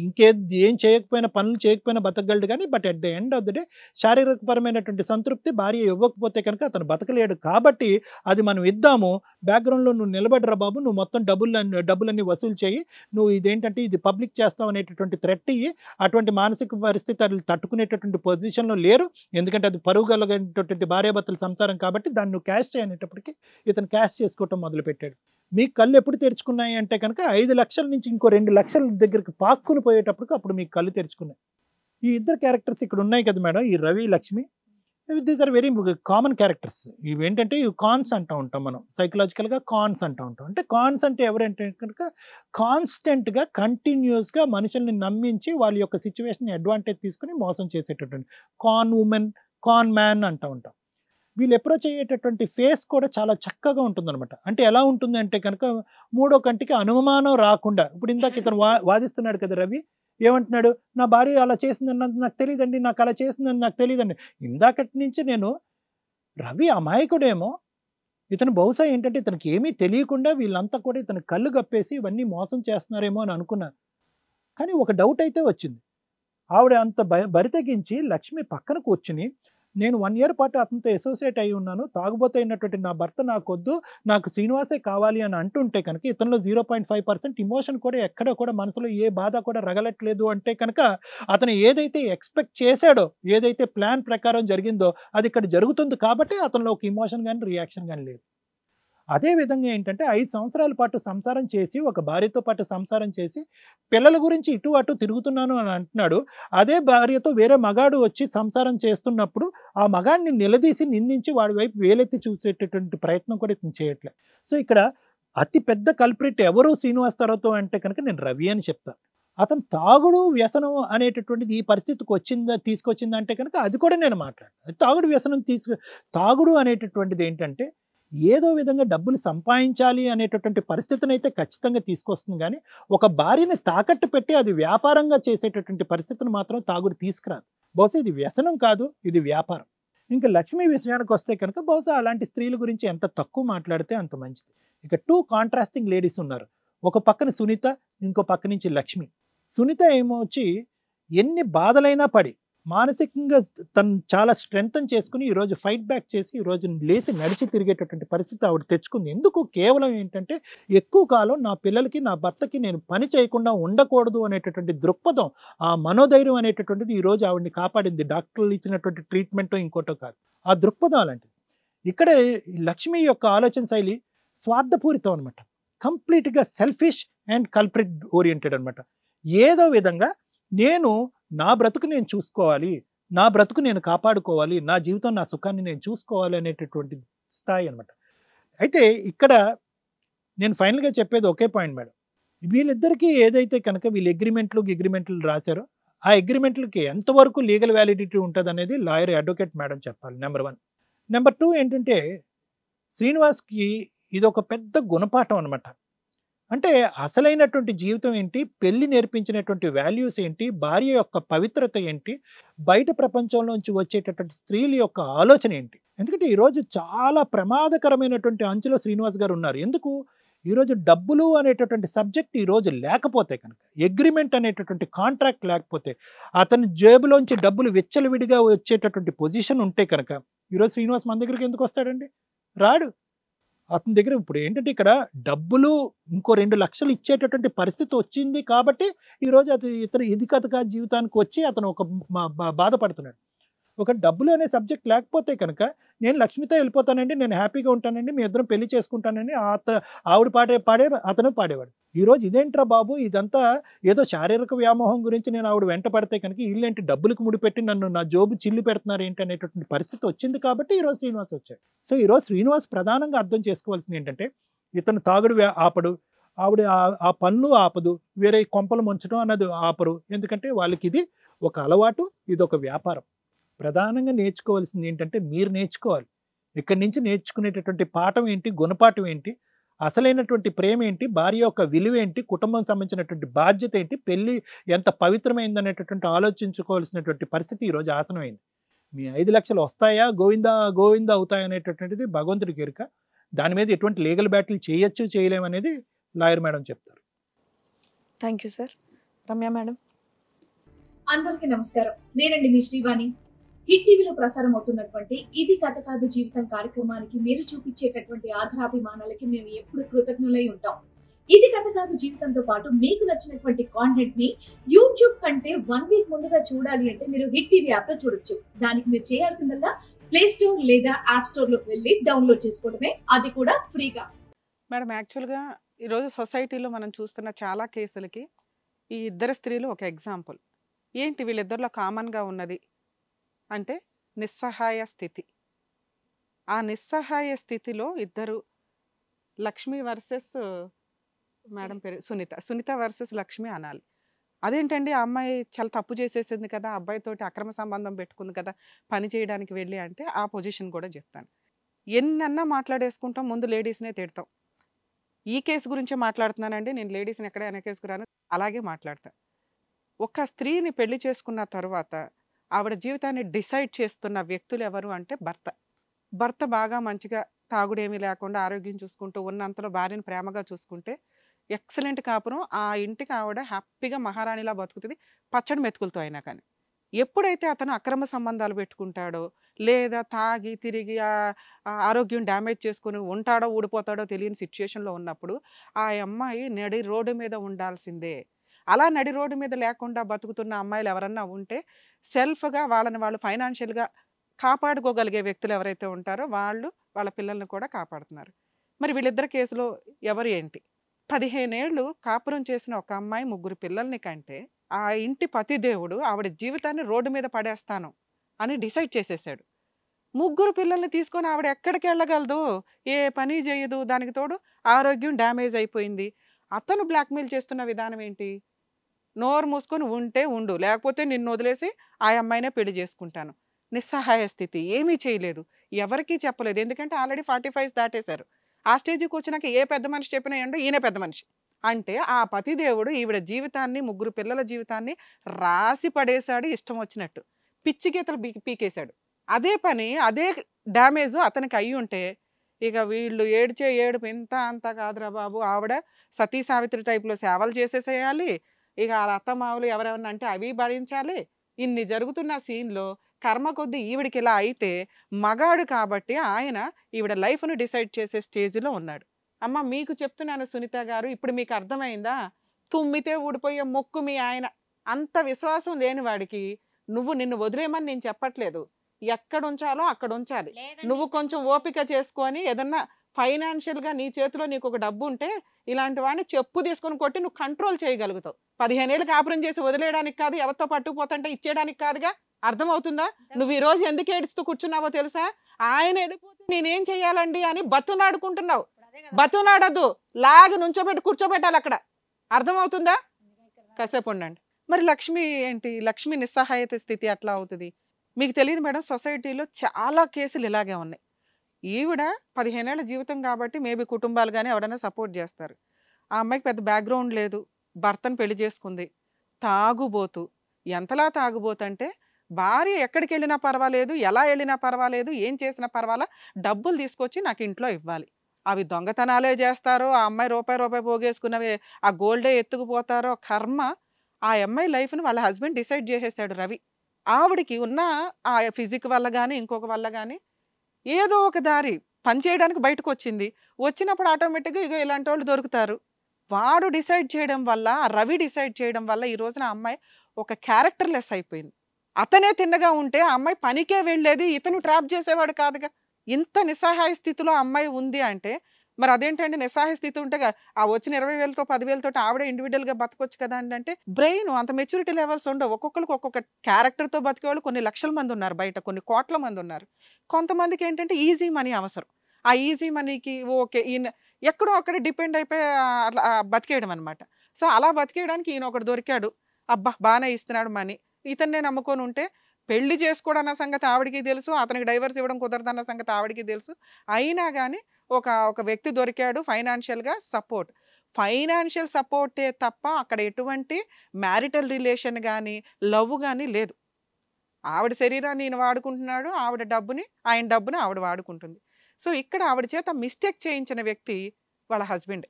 ఇంకేది ఏం చేయకపోయినా పనులు చేయకపోయినా బతకగలడు కానీ but at the end of the day శారీరకపరమైనటువంటి సంతృప్తి భార్య ఇవ్వకపోతే కనుక అతను బతకలేడు కాబట్టి అది మనం ఇద్దాము బ్యాక్గ్రౌండ్లో నువ్వు నిలబడరా బాబు నువ్వు మొత్తం డబ్బులు డబ్బులన్నీ వసూలు చేయి నువ్వు ఇదేంటంటే ఇది పబ్లిక్ చేస్తావు అనేటటువంటి థ్రెట్ ఇయ్యి అటువంటి మానసిక పరిస్థితి అది తట్టుకునేటటువంటి పొజిషన్లో లేరు ఎందుకంటే అది పరువుగలిగినటువంటి భార్యాభర్తల సంసారం కాబట్టి దాన్ని నువ్వు క్యాష్ చేయనేటప్పటికీ ఇతను క్యాష్ చేసుకోవటం మొదలుపెట్టాడు మీ కళ్ళు ఎప్పుడు తెరుచుకున్నాయి అంటే కనుక ఐదు లక్షల నుంచి ఇంకో రెండు లక్షల దగ్గరికి పాక్కుని పోయేటప్పటికి అప్పుడు మీ కళ్ళు తెరుచుకున్నాయి ఈ ఇద్దరు క్యారెక్టర్స్ ఇక్కడ ఉన్నాయి కదా మేడం ఈ Ravi Lakshmi these are very common characters ఇవి ఏంటంటే ఇవి కాన్స్ అంటూ ఉంటాం మనం సైకలాజికల్గా కాన్స్ అంటూ ఉంటాం అంటే కాన్స్ అంటే ఎవరంటే కనుక కాన్స్టెంట్గా కంటిన్యూస్గా మనుషుల్ని నమ్మించి వాళ్ళ యొక్క సిచ్యువేషన్ అడ్వాంటేజ్ తీసుకుని మోసం చేసేటటువంటి కాన్ ఉమెన్ కాన్ మ్యాన్ అంటూ ఉంటాం వీళ్ళు అప్రోచ్ అయ్యేటటువంటి ఫేస్ కూడా చాలా చక్కగా ఉంటుందన్నమాట అంటే ఎలా ఉంటుంది అంటే కనుక మూడో కంటికి అనుమానం రాకుండా ఇప్పుడు ఇందాక ఇతను వాదిస్తున్నాడు కదా రవి ఏమంటున్నాడు నా భార్య అలా చేసిందని నాకు తెలియదండి నాకు అలా చేసిందని నాకు తెలియదండి ఇందాకటి నుంచి నేను రవి అమాయకుడేమో ఇతను బహుశా ఏంటంటే ఇతనికి ఏమీ తెలియకుండా వీళ్ళంతా కూడా ఇతను కళ్ళు కప్పేసి ఇవన్నీ మోసం చేస్తున్నారేమో అని అనుకున్నాను కానీ ఒక డౌట్ అయితే వచ్చింది ఆవిడ అంత భరితగించి లక్ష్మి పక్కన కూర్చుని నేను వన్ ఇయర్ పాటు అతనితో అసోసియేట్ అయి ఉన్నాను తాగుబోతు అయినటువంటి నా భర్త వద్దు నాకు శ్రీనివాసే కావాలి అని అంటుంటే కనుక ఇతనిలో zero point five percent emotion కూడా ఎక్కడ కూడా మనసులో ఏ బాధ కూడా రగలట్లేదు అంటే కనుక అతను ఏదైతే ఎక్స్పెక్ట్ చేశాడో ఏదైతే ప్లాన్ ప్రకారం జరిగిందో అది ఇక్కడ జరుగుతుంది కాబట్టి అతనిలో ఒక ఇమోషన్ కానీ రియాక్షన్ కానీ లేదు అదేవిధంగా ఏంటంటే ఐదు సంవత్సరాల పాటు సంసారం చేసి ఒక భార్యతో పాటు సంసారం చేసి పిల్లల గురించి ఇటు అటు తిరుగుతున్నాను అని అంటున్నాడు అదే భార్యతో వేరే మగాడు వచ్చి సంసారం చేస్తున్నప్పుడు ఆ మగాడిని నిలదీసి నిందించి వాడి వైపు వేలెత్తి చూసేటటువంటి ప్రయత్నం కూడా ఇతను చేయట్లే సో ఇక్కడ అతి పెద్ద కల్ప్రిట్ ఎవరు శ్రీనివాసరావుతో అంటే కనుక నేను రవి అని చెప్తాను అతను తాగుడు వ్యసనం అనేటటువంటిది ఈ పరిస్థితికి వచ్చిందా తీసుకొచ్చిందంటే కనుక అది కూడా నేను మాట్లాడతాను తాగుడు వ్యసనం తీసుకు తాగుడు అనేటటువంటిది ఏంటంటే ఏదో విధంగా డబ్బులు సంపాదించాలి అనేటటువంటి పరిస్థితిని అయితే ఖచ్చితంగా తీసుకొస్తుంది కానీ ఒక భార్యని తాకట్టు పెట్టి అది వ్యాపారంగా చేసేటటువంటి పరిస్థితిని మాత్రం తాగుడు తీసుకురాదు బహుశా ఇది వ్యసనం కాదు ఇది వ్యాపారం ఇంకా లక్ష్మీ విషయానికి వస్తే కనుక బహుశా అలాంటి స్త్రీల గురించి ఎంత తక్కువ మాట్లాడితే అంత మంచిది ఇక టూ కాంట్రాస్టింగ్ లేడీస్ ఉన్నారు ఒక పక్కన సునీత ఇంకో పక్క నుంచి లక్ష్మి సునీత ఏమో వచ్చి ఎన్ని బాధలైనా పడి మానసికంగా తను చాలా స్ట్రెంగ్తన్ చేసుకుని ఈరోజు ఫైట్ బ్యాక్ చేసి ఈరోజు లేచి నడిచి తిరిగేటటువంటి పరిస్థితి ఆవిడ తెచ్చుకుంది ఎందుకు కేవలం ఏంటంటే ఎక్కువ కాలం నా పిల్లలకి నా భర్తకి నేను పని చేయకుండా ఉండకూడదు అనేటటువంటి దృక్పథం ఆ మనోధైర్యం అనేటటువంటిది ఈరోజు ఆవిడని కాపాడింది డాక్టర్లు ఇచ్చినటువంటి ట్రీట్మెంట్ ఇంకోటో కాదు ఆ దృక్పథం అలాంటిది ఇక్కడ లక్ష్మి యొక్క ఆలోచన శైలి స్వార్థపూరితం అనమాట కంప్లీట్గా సెల్ఫిష్ అండ్ కల్ప్రిట్ ఓరియంటెడ్ అనమాట ఏదో విధంగా నేను నా బ్రతుకు నేను చూసుకోవాలి నా బ్రతుకు నేను కాపాడుకోవాలి నా జీవితం నా సుఖాన్ని నేను చూసుకోవాలి అనేటటువంటి స్థాయి అనమాట అయితే ఇక్కడ నేను ఫైనల్గా చెప్పేది ఒకే పాయింట్ మేడం వీళ్ళిద్దరికీ ఏదైతే కనుక వీళ్ళు అగ్రిమెంట్లు అగ్రిమెంట్లు రాశారో ఆ అగ్రిమెంట్లకి ఎంతవరకు లీగల్ వ్యాలిడిటీ ఉంటుంది అనేది లాయర్ అడ్వకేట్ మేడం చెప్పాలి నెంబర్ వన్ నెంబర్ టూ ఏంటంటే శ్రీనివాస్కి ఇది ఒక పెద్ద గుణపాఠం అనమాట అంటే అసలైనటువంటి జీవితం ఏంటి పెళ్లి నేర్పించినటువంటి వాల్యూస్ ఏంటి భార్య యొక్క పవిత్రత ఏంటి బయట ప్రపంచంలోంచి వచ్చేటటువంటి స్త్రీల యొక్క ఆలోచన ఏంటి ఎందుకంటే ఈరోజు చాలా ప్రమాదకరమైనటువంటి అంచులో శ్రీనివాస్ గారు ఉన్నారు ఎందుకు ఈరోజు డబ్బులు అనేటటువంటి సబ్జెక్ట్ ఈరోజు లేకపోతే కనుక అగ్రిమెంట్ అనేటటువంటి కాంట్రాక్ట్ లేకపోతే అతని జేబులోంచి డబ్బులు విచ్చలవిడిగా వచ్చేటటువంటి పొజిషన్ ఉంటే కనుక ఈరోజు శ్రీనివాస్ మన దగ్గరికి ఎందుకు వస్తాడండి రాడు అతని దగ్గర ఇప్పుడు ఏంటంటే ఇక్కడ డబ్బులు ఇంకో రెండు లక్షలు ఇచ్చేటటువంటి పరిస్థితి వచ్చింది కాబట్టి ఈరోజు అతను ఇతను ఇది కథగా జీవితానికి వచ్చి అతను ఒక బాధపడుతున్నాడు ఒక డబ్బులు అనే సబ్జెక్ట్ లేకపోతే కనుక నేను లక్ష్మితో వెళ్ళిపోతానండి నేను హ్యాపీగా ఉంటానండి మీ ఇద్దరం పెళ్లి చేసుకుంటానని ఆవిడ పాడే పాడే అతను పాడేవాడు ఈరోజు ఇదేంట్రా బాబు ఇదంతా ఏదో శారీరక వ్యామోహం గురించి నేను ఆవిడ వెంట పడితే కనుక ఇల్లేంటి డబ్బులకు ముడిపెట్టి నన్ను నా జోబు చిల్లు పెడుతున్నారు ఏంటి అనేటటువంటి పరిస్థితి వచ్చింది కాబట్టి ఈరోజు శ్రీనివాస్ వచ్చాడు సో ఈరోజు శ్రీనివాస్ ప్రధానంగా అర్థం చేసుకోవాల్సింది ఏంటంటే ఇతను తాగుడు ఆపడు ఆవిడ ఆ పనులు ఆపదు వేరే కొంపలు ముంచడం అన్నది ఆపరు ఎందుకంటే వాళ్ళకి ఇది ఒక అలవాటు ఇది ఒక వ్యాపారం ప్రధానంగా నేర్చుకోవాల్సింది ఏంటంటే మీరు నేర్చుకోవాలి ఇక్కడి నుంచి నేర్చుకునేటటువంటి పాఠం ఏంటి గుణపాఠం ఏంటి అసలైనటువంటి ప్రేమ ఏంటి భార్య యొక్క విలువ ఏంటి కుటుంబం సంబంధించినటువంటి బాధ్యత ఏంటి పెళ్ళి ఎంత పవిత్రమైంది అనేటటువంటి ఆలోచించుకోవాల్సినటువంటి పరిస్థితి ఈరోజు ఆసనమైంది మీ ఐదు లక్షలు వస్తాయా గోవిందా గోవింద అవుతాయా అనేటటువంటిది భగవంతుడి కేరిక దాని మీద ఎటువంటి లీగల్ బ్యాటిల్ చేయొచ్చు చేయలేమనేది లాయర్ మేడం చెప్తారు thank you sir Ramya madam అందరికీ నమస్కారం నేనండి మీ శ్రీవాణి హిట్ టీవీలో ప్రసారం అవుతున్నటువంటి ఇది కథ కాదు జీవితం కార్యక్రమానికి మీరు చూపించేటటువంటి ఆధారాభిమానాలకి మేము ఎప్పుడు కృతజ్ఞులై ఉంటాం ఇది కథ కాదు జీవితంతో పాటు మీకు నచ్చినటువంటి కాంటెంట్ ని యూట్యూబ్ కంటే వన్ వీక్ ముందుగా చూడాలి అంటే మీరు హిట్ టీవీ యాప్ లో చూడొచ్చు దానికి మీరు చేయాల్సిందల్లా ప్లే స్టోర్ లేదా యాప్ స్టోర్ లోకి వెళ్ళి డౌన్లోడ్ చేసుకోవడమే అది కూడా ఫ్రీగా మేడం యాక్చువల్గా ఈరోజు సొసైటీలో మనం చూస్తున్న చాలా కేసులకి ఈ ఇద్దరు స్త్రీలు ఒక ఎగ్జాంపుల్ ఏంటి వీళ్ళిద్దరిలో కామన్గా ఉన్నది అంటే నిస్సహాయ స్థితి ఆ నిస్సహాయ స్థితిలో ఇద్దరు లక్ష్మి వర్సెస్ మేడం పేరు సునీత సునీత వర్సెస్ లక్ష్మి అనాలి అదేంటండి ఆ అమ్మాయి చాలా తప్పు చేసేసింది కదా అబ్బాయితోటి అక్రమ సంబంధం పెట్టుకుంది కదా పని చేయడానికి వెళ్ళి అంటే ఆ పొజిషన్ కూడా చెప్తాను ఎన్నన్నా మాట్లాడేసుకుంటాం ముందు లేడీస్నే తిడతాం ఈ కేసు గురించే మాట్లాడుతున్నానండి నేను లేడీస్ని ఎక్కడ వెనకేసుకురాను అలాగే మాట్లాడతాను ఒక స్త్రీని పెళ్లి చేసుకున్న తర్వాత ఆవిడ జీవితాన్ని డిసైడ్ చేస్తున్న వ్యక్తులు ఎవరు అంటే భర్త భర్త బాగా మంచిగా తాగుడేమీ లేకుండా ఆరోగ్యం చూసుకుంటూ ఉన్నంతలో భార్యను ప్రేమగా చూసుకుంటే ఎక్సలెంట్ కాపురం ఆ ఇంటికి ఆవిడ హ్యాపీగా మహారాణిలా బతుకుతుంది పచ్చడి మెతుకులతో అయినా కానీ ఎప్పుడైతే అతను అక్రమ సంబంధాలు పెట్టుకుంటాడో లేదా తాగి తిరిగి ఆరోగ్యం డ్యామేజ్ చేసుకుని ఉంటాడో ఊడిపోతాడో తెలియని సిచ్యుయేషన్లో ఉన్నప్పుడు ఆ అమ్మాయి నడి రోడ్డు మీద ఉండాల్సిందే అలా నడి రోడ్డు మీద లేకుండా బతుకుతున్న అమ్మాయిలు ఎవరన్నా ఉంటే సెల్ఫ్గా వాళ్ళని వాళ్ళు ఫైనాన్షియల్గా కాపాడుకోగలిగే వ్యక్తులు ఎవరైతే ఉంటారో వాళ్ళు వాళ్ళ పిల్లల్ని కూడా కాపాడుతున్నారు మరి వీళ్ళిద్దరు కేసులో ఎవరు ఏంటి పదిహేనేళ్ళు కాపురం చేసిన ఒక అమ్మాయి ముగ్గురు పిల్లల్ని కంటే ఆ ఇంటి పతిదేవుడు ఆవిడ జీవితాన్ని రోడ్డు మీద పడేస్తాను అని డిసైడ్ చేసేసాడు ముగ్గురు పిల్లల్ని తీసుకొని ఆవిడ ఎక్కడికి వెళ్ళగలదు ఏ పని చేయదు దానికి తోడు ఆరోగ్యం డ్యామేజ్ అయిపోయింది అతను బ్లాక్మెయిల్ చేస్తున్న విధానం ఏంటి నోరు మూసుకొని ఉంటే ఉండు లేకపోతే నిన్ను వదిలేసి ఆ అమ్మాయినే పెళ్లి చేసుకుంటాను నిస్సహాయ స్థితి ఏమీ చేయలేదు ఎవరికీ చెప్పలేదు ఎందుకంటే ఆల్రెడీ ఫార్టీ ఫైవ్స్ దాటేశారు ఆ స్టేజ్కి వచ్చినాక ఏ పెద్ద మనిషి చెప్పినా ఏంటో ఈయన పెద్ద మనిషి అంటే ఆ పతిదేవుడు ఈవిడ జీవితాన్ని ముగ్గురు పిల్లల జీవితాన్ని రాసి పడేశాడు ఇష్టం వచ్చినట్టు పిచ్చి పీ పీకేశాడు అదే పని అదే డ్యామేజ్ అతనికి అయి ఉంటే ఇక వీళ్ళు ఏడ్చే ఏడుపు ఇంత అంత కాదురా బాబు ఆవిడ సతీ సావిత్రి టైప్లో సేవలు చేసేసేయాలి ఇక వాళ్ళ అత్తమావులు ఎవరెవరిని అంటే అవి భరించాలి ఇన్ని జరుగుతున్న సీన్లో కర్మ కొద్దీ ఈవిడికి ఇలా అయితే మగాడు కాబట్టి ఆయన ఈవిడ లైఫ్ను డిసైడ్ చేసే స్టేజ్లో ఉన్నాడు అమ్మ మీకు చెప్తున్నాను సునీత గారు ఇప్పుడు మీకు అర్థమైందా తుమ్మితే ఊడిపోయే మొక్కు మీ ఆయన అంత విశ్వాసం లేని వాడికి నువ్వు నిన్ను వదిలేమని నేను చెప్పట్లేదు ఎక్కడ ఉంచాలో అక్కడ ఉంచాలి నువ్వు కొంచెం ఓపిక చేసుకొని ఏదన్నా ఫైనాన్షియల్గా నీ చేతిలో నీకు ఒక డబ్బు ఉంటే ఇలాంటి వాడిని చెప్పు తీసుకొని కొట్టి నువ్వు కంట్రోల్ చేయగలుగుతావు పదిహేను ఏళ్ళు కాపురం చేసి వదిలేయడానికి కాదు ఎవరితో పట్టుకుపోతుంటే ఇచ్చేయడానికి కాదుగా అర్థమవుతుందా నువ్వు ఈ రోజు ఎందుకు ఏడుస్తూ కూర్చున్నావో తెలుసా ఆయన వెళ్ళిపోతే నేనేం చేయాలండి అని బతునాడుకుంటున్నావు బతునాడద్దు లాగి నుంచోబెట్టి కూర్చోబెట్టాలి అక్కడ అర్థమవుతుందా కాసేపు ఉండండి మరి లక్ష్మి ఏంటి లక్ష్మి నిస్సహాయత స్థితి అట్లా అవుతుంది మీకు తెలియదు మేడం సొసైటీలో చాలా కేసులు ఇలాగే ఉన్నాయి ఈవిడ పదిహేనేళ్ల జీవితం కాబట్టి మేబీ కుటుంబాలు కానీ ఎవడైనా సపోర్ట్ చేస్తారు ఆ అమ్మాయికి పెద్ద బ్యాక్గ్రౌండ్ లేదు భర్తను పెళ్లి చేసుకుంది తాగుబోతు ఎంతలా అంటే భార్య ఎక్కడికి వెళ్ళినా పర్వాలేదు ఎలా వెళ్ళినా పర్వాలేదు ఏం చేసినా పర్వాలా డబ్బులు తీసుకొచ్చి నాకు ఇంట్లో ఇవ్వాలి అవి దొంగతనాలే చేస్తారో ఆ అమ్మాయి రూపాయి రూపాయి పోగేసుకున్నవి ఆ గోల్డే ఎత్తుకుపోతారో కర్మ ఆ అమ్మాయి లైఫ్ని వాళ్ళ హస్బెండ్ డిసైడ్ చేసేసాడు రవి ఆవిడికి ఉన్న ఆ ఫిజిక్ వల్ల కానీ ఇంకొక వల్ల కానీ ఏదో ఒక దారి పనిచేయడానికి బయటకు వచ్చింది వచ్చినప్పుడు ఆటోమేటిక్గా ఇక ఇలాంటి వాళ్ళు దొరుకుతారు వాడు డిసైడ్ చేయడం వల్ల రవి డిసైడ్ చేయడం వల్ల ఈ రోజున అమ్మాయి ఒక క్యారెక్టర్లెస్ అయిపోయింది అతనే తిన్నగా ఉంటే ఆ అమ్మాయి పనికే వెళ్ళేది ఇతను ట్రాప్ చేసేవాడు కాదుగా ఇంత నిస్సహాయ స్థితిలో అమ్మాయి ఉంది అంటే మరి అదేంటంటే నిస్సాహస్థితి స్థితి ఉంటేగా ఆ వచ్చిన ఇరవై వేలతో పదివేలతో ఆవిడ ఇండివిజువల్గా బతకొచ్చు కదా అండి అంటే బ్రెయిన్ అంత మెచ్యూరిటీ లెవెల్స్ ఉండవు ఒక్కొక్కరికి ఒక్కొక్క క్యారెక్టర్తో బతికేవాళ్ళు కొన్ని లక్షల మంది ఉన్నారు బయట కొన్ని కోట్ల మంది ఉన్నారు కొంతమందికి ఏంటంటే ఈజీ మనీ అవసరం ఆ ఈజీ మనీకి ఓకే ఈయన ఎక్కడో అక్కడ డిపెండ్ అయిపోయి అట్లా బతికేయడం అనమాట సో అలా బతికేయడానికి ఈయన ఒకటి దొరికాడు అబ్బా బాగానే ఇస్తున్నాడు మనీ ఇతన్నే నమ్ముకొని ఉంటే పెళ్లి చేసుకోవడం అన్న సంగతి ఆవిడికి తెలుసు అతనికి డైవర్స్ ఇవ్వడం కుదరదన్న సంగతి ఆవిడికి తెలుసు అయినా కానీ ఒక ఒక వ్యక్తి దొరికాడు ఫైనాన్షియల్గా సపోర్ట్ ఫైనాన్షియల్ సపోర్టే తప్ప అక్కడ ఎటువంటి మ్యారిటల్ రిలేషన్ కానీ లవ్ కానీ లేదు ఆవిడ శరీరాన్ని ఈయన వాడుకుంటున్నాడు ఆవిడ డబ్బుని ఆయన డబ్బుని ఆవిడ వాడుకుంటుంది సో ఇక్కడ ఆవిడ చేత మిస్టేక్ చేయించిన వ్యక్తి వాళ్ళ హస్బెండ్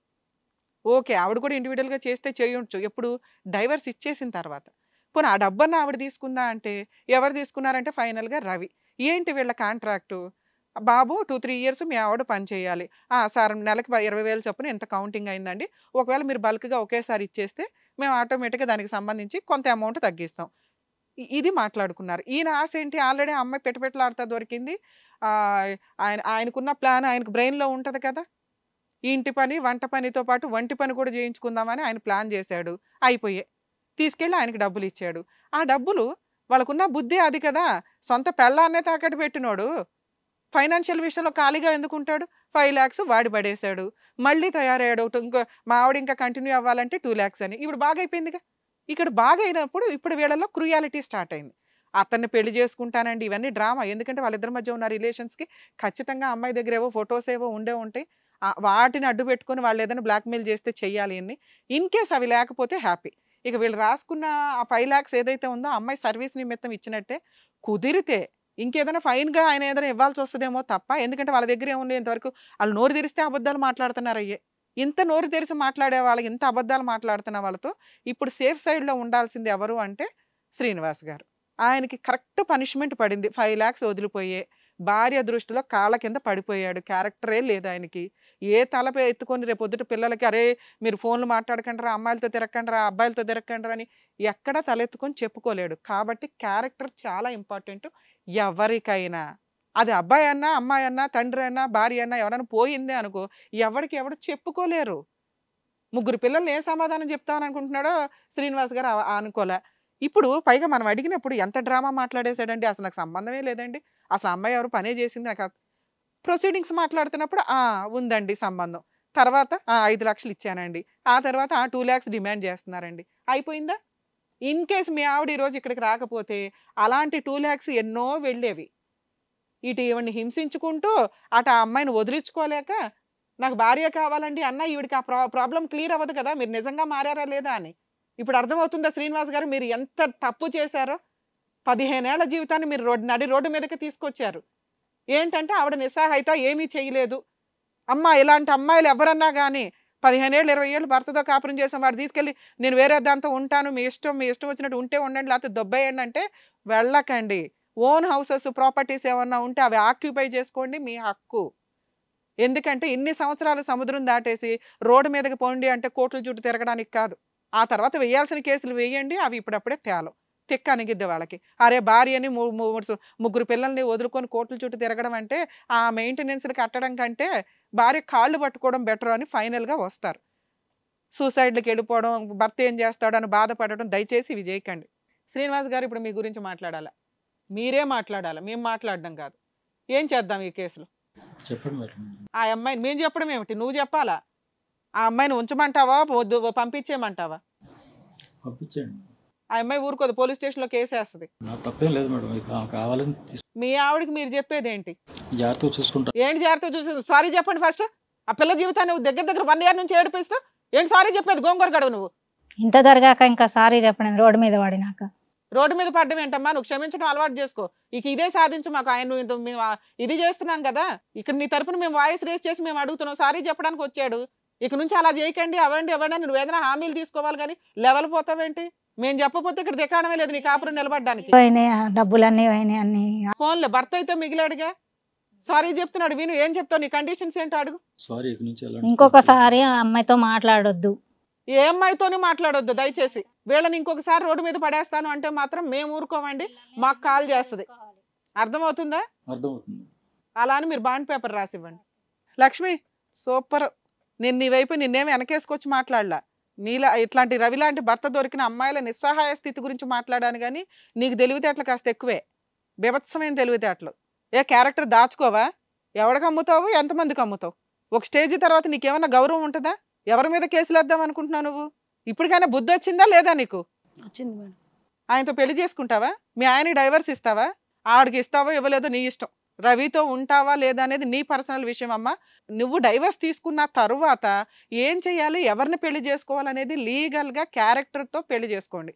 ఓకే ఆవిడ కూడా ఇండివిజువల్గా చేస్తే చేయొచ్చు ఎప్పుడు డైవర్స్ ఇచ్చేసిన తర్వాత పోనీ ఆ డబ్బన్న ఆవిడ తీసుకుందా అంటే ఎవరు తీసుకున్నారంటే ఫైనల్గా రవి ఏంటి వీళ్ళ కాంట్రాక్టు బాబు టూ త్రీ ఇయర్స్ మీ ఆవిడ పనిచేయాలి సార్ నెలకి ఇరవై వేలు చొప్పున ఎంత కౌంటింగ్ అయిందండి ఒకవేళ మీరు బల్క్గా ఒకేసారి ఇచ్చేస్తే మేము ఆటోమేటిక్గా దానికి సంబంధించి కొంత అమౌంట్ తగ్గిస్తాం ఇది మాట్లాడుకున్నారు ఈయన ఆశ ఏంటి ఆల్రెడీ అమ్మాయి పెట్టుపెట్టలాడుతా దొరికింది ఆయన ఆయనకున్న ప్లాన్ ఆయనకు బ్రెయిన్లో ఉంటుంది కదా ఇంటి పని వంట పనితో పాటు వంటి పని కూడా చేయించుకుందామని ఆయన ప్లాన్ చేశాడు అయిపోయే తీసుకెళ్ళి ఆయనకు డబ్బులు ఇచ్చాడు ఆ డబ్బులు వాళ్ళకున్న బుద్ధి అది కదా సొంత పెళ్ళాన్నే తాకట్టు పెట్టినోడు ఫైనాన్షియల్ విషయంలో ఖాళీగా ఎందుకుంటాడు ఫైవ్ ల్యాక్స్ వాడి పడేశాడు మళ్ళీ తయారయ్యాడు ఒకటి ఇంకో మా ఆవిడ ఇంకా కంటిన్యూ అవ్వాలంటే టూ ల్యాక్స్ అని ఇప్పుడు బాగా అయిపోయిందిగా ఇక్కడ బాగా అయినప్పుడు ఇప్పుడు వీళ్ళలో క్రియాలిటీ స్టార్ట్ అయింది అతన్ని పెళ్లి చేసుకుంటానండి ఇవన్నీ డ్రామా ఎందుకంటే వాళ్ళిద్దరి మధ్య ఉన్న రిలేషన్స్కి ఖచ్చితంగా అమ్మాయి దగ్గర ఏవో ఫొటోస్ ఏవో ఉండే ఉంటాయి వాటిని అడ్డు పెట్టుకుని వాళ్ళు ఏదైనా బ్లాక్మెయిల్ చేస్తే చెయ్యాలి అని ఇన్ కేస్ అవి లేకపోతే హ్యాపీ ఇక వీళ్ళు రాసుకున్న ఆ ఫైవ్ ల్యాక్స్ ఏదైతే ఉందో అమ్మాయి సర్వీస్ నిమిత్తం ఇచ్చినట్టే కుదిరితే ఇంకేదైనా ఫైన్గా ఆయన ఏదైనా ఇవ్వాల్సి వస్తుందేమో తప్ప ఎందుకంటే వాళ్ళ దగ్గర ఏముంది ఇంతవరకు వాళ్ళు నోరు తెరిస్తే అబద్ధాలు మాట్లాడుతున్నారు అయ్యే ఇంత నోరు తెరిచి మాట్లాడే వాళ్ళకి ఇంత అబద్ధాలు మాట్లాడుతున్న వాళ్ళతో ఇప్పుడు సేఫ్ సైడ్లో ఉండాల్సింది ఎవరు అంటే శ్రీనివాస్ గారు ఆయనకి కరెక్ట్ పనిష్మెంట్ పడింది ఫైవ్ ల్యాక్స్ వదిలిపోయే భార్య దృష్టిలో కాళ్ళ కింద పడిపోయాడు క్యారెక్టరే లేదు ఆయనకి ఏ తలపై ఎత్తుకొని రేపొద్దుట పిల్లలకి అరే మీరు ఫోన్లు మాట్లాడకండి రా అమ్మాయిలతో తిరగకండి రా అబ్బాయిలతో తిరగకండి అని ఎక్కడా తలెత్తుకొని చెప్పుకోలేడు కాబట్టి క్యారెక్టర్ చాలా ఇంపార్టెంట్ ఎవరికైనా అది అబ్బాయి అన్నా అమ్మాయి అన్నా తండ్రి అన్నా భార్య అన్నా ఎవరైనా పోయిందే అనుకో ఎవరికి ఎవరు చెప్పుకోలేరు ముగ్గురు పిల్లల్ని ఏ సమాధానం చెప్తామని అనుకుంటున్నాడో శ్రీనివాస్ గారు అనుకోలే ఇప్పుడు పైగా మనం అడిగినప్పుడు ఎంత డ్రామా మాట్లాడేశాడండి అసలు నాకు సంబంధమే లేదండి అసలు అమ్మాయి ఎవరు పనే చేసింది నాకు ప్రొసీడింగ్స్ మాట్లాడుతున్నప్పుడు ఆ ఉందండి సంబంధం తర్వాత ఐదు లక్షలు ఇచ్చానండి ఆ తర్వాత ఆ టూ ల్యాక్స్ డిమాండ్ చేస్తున్నారండి అయిపోయిందా ఇన్ కేస్ మీ ఆవిడ ఈరోజు ఇక్కడికి రాకపోతే అలాంటి టూ ల్యాక్స్ ఎన్నో వెళ్ళేవి ఇటు ఈవిడిని హింసించుకుంటూ అటు ఆ అమ్మాయిని వదిలించుకోలేక నాకు భార్య కావాలండి అన్న ఈవిడికి ఆ ప్రా ప్రాబ్లం క్లియర్ అవ్వదు కదా మీరు నిజంగా మారారా లేదా అని ఇప్పుడు అర్థమవుతుందా శ్రీనివాస్ గారు మీరు ఎంత తప్పు చేశారో పదిహేనేళ్ల జీవితాన్ని మీరు రోడ్డు నడి రోడ్డు మీదకి తీసుకొచ్చారు ఏంటంటే ఆవిడ నిస్సహాయత ఏమీ చేయలేదు అమ్మ ఇలాంటి అమ్మాయిలు ఎవరన్నా కానీ పదిహేనేళ్ళు ఇరవై ఏళ్ళు భర్తతో కాపురం చేసిన వాడు తీసుకెళ్ళి నేను వేరే దాంతో ఉంటాను మీ ఇష్టం మీ ఇష్టం వచ్చినట్టు ఉంటే ఉండండి లేకపోతే దొబ్బేయండి అంటే వెళ్ళకండి ఓన్ హౌసెస్ ప్రాపర్టీస్ ఏమన్నా ఉంటే అవి ఆక్యుపై చేసుకోండి మీ హక్కు ఎందుకంటే ఇన్ని సంవత్సరాలు సముద్రం దాటేసి రోడ్డు మీదకి పోండి అంటే కోట్లు జుట్టు తిరగడానికి కాదు ఆ తర్వాత వేయాల్సిన కేసులు వేయండి అవి ఇప్పుడప్పుడే తేలం తిక్క అనిగిద్ది వాళ్ళకి అరే భార్యని ముగ్గురు పిల్లల్ని వదులుకొని కోట్ల చుట్టూ తిరగడం అంటే ఆ మెయింటెనెన్స్ని కట్టడం కంటే భార్య కాళ్ళు పట్టుకోవడం బెటర్ అని ఫైనల్గా వస్తారు సూసైడ్లకు వెళ్ళిపోవడం భర్త ఏం చేస్తాడు అని బాధపడడం దయచేసి ఇవి చేయకండి శ్రీనివాస్ గారు ఇప్పుడు మీ గురించి మాట్లాడాలా మీరే మాట్లాడాలి మేము మాట్లాడడం కాదు ఏం చేద్దాం ఈ కేసులో చెప్పండి ఆ అమ్మాయిని మేము చెప్పడం ఏమిటి నువ్వు చెప్పాలా ఆ అమ్మాయిని ఉంచమంటావా పంపించేయమంటావా పంపించండి ఆ అమ్మాయి ఊరుకోదు పోలీస్ స్టేషన్ లో కేసేస్తుంది మీ ఆవిడకి మీరు చెప్పేది ఏంటి ఏంటి జాగ్రత్త చూసు సారీ చెప్పండి ఫస్ట్ ఆ పిల్ల జీవితాన్ని దగ్గర దగ్గర వన్ ఇయర్ నుంచి ఏడిపిస్తూ ఏంటి సారీ చెప్పేది గోంగూర గడువు నువ్వు ఇంత దొరగాక ఇంకా సారీ చెప్పండి రోడ్డు మీద పడినాక రోడ్డు మీద పడ్డం ఏంటమ్మా నువ్వు క్షమించడం అలవాటు చేసుకో ఇక ఇదే సాధించు మాకు ఆయన మేము ఇది చేస్తున్నాం కదా ఇక్కడ నీ తరపున మేము వాయిస్ రేస్ చేసి మేము అడుగుతున్నాం సారీ చెప్పడానికి వచ్చాడు ఇక నుంచి అలా చేయకండి అవ్వండి అవ్వండి నువ్వు ఏదైనా హామీలు తీసుకోవాలి కానీ లెవెల్ పోతావేంటి మేము చెప్పపోతే ఇక్కడ దికాడమే లేదు నీ కాపురం నిలబడడానికి డబ్బులన్నీ అన్ని ఫోన్లో భర్త అయితే మిగిలాడుగా సారీ చెప్తున్నాడు విను ఏం చెప్తావు నీ కండిషన్స్ ఏంటో అడుగు సారీ ఇంకొకసారి అమ్మాయితో మాట్లాడొద్దు ఏ అమ్మాయితోనూ మాట్లాడొద్దు దయచేసి వీళ్ళని ఇంకొకసారి రోడ్డు మీద పడేస్తాను అంటే మాత్రం మేము ఊరుకోమండి మాకు కాల్ చేస్తుంది అర్థమవుతుందా అర్థమవుతుంది అలా అని మీరు బాండ్ పేపర్ రాసివ్వండి లక్ష్మి సూపర్ నేను నీ వైపు నిన్నేమి వెనకేసుకొచ్చి మాట్లాడలా నీలా ఇట్లాంటి రవి లాంటి భర్త దొరికిన అమ్మాయిల నిస్సహాయ స్థితి గురించి మాట్లాడాను కానీ నీకు తెలివితేటలు కాస్త ఎక్కువే బీభత్సమైన తెలివితేటలు ఏ క్యారెక్టర్ దాచుకోవా ఎవడికి అమ్ముతావు ఎంతమందికి అమ్ముతావు ఒక స్టేజీ తర్వాత నీకేమన్నా గౌరవం ఉంటుందా ఎవరి మీద కేసులు వేద్దాం అనుకుంటున్నావు నువ్వు ఇప్పటికైనా బుద్ధి వచ్చిందా లేదా నీకు వచ్చింది మేడం ఆయనతో పెళ్లి చేసుకుంటావా మీ ఆయన డైవర్స్ ఇస్తావా ఆడికి ఇస్తావో ఇవ్వలేదో నీ ఇష్టం రవితో ఉంటావా లేదా అనేది నీ పర్సనల్ విషయం అమ్మ నువ్వు డైవర్స్ తీసుకున్న తరువాత ఏం చేయాలి ఎవరిని పెళ్లి చేసుకోవాలనేది లీగల్గా క్యారెక్టర్తో పెళ్లి చేసుకోండి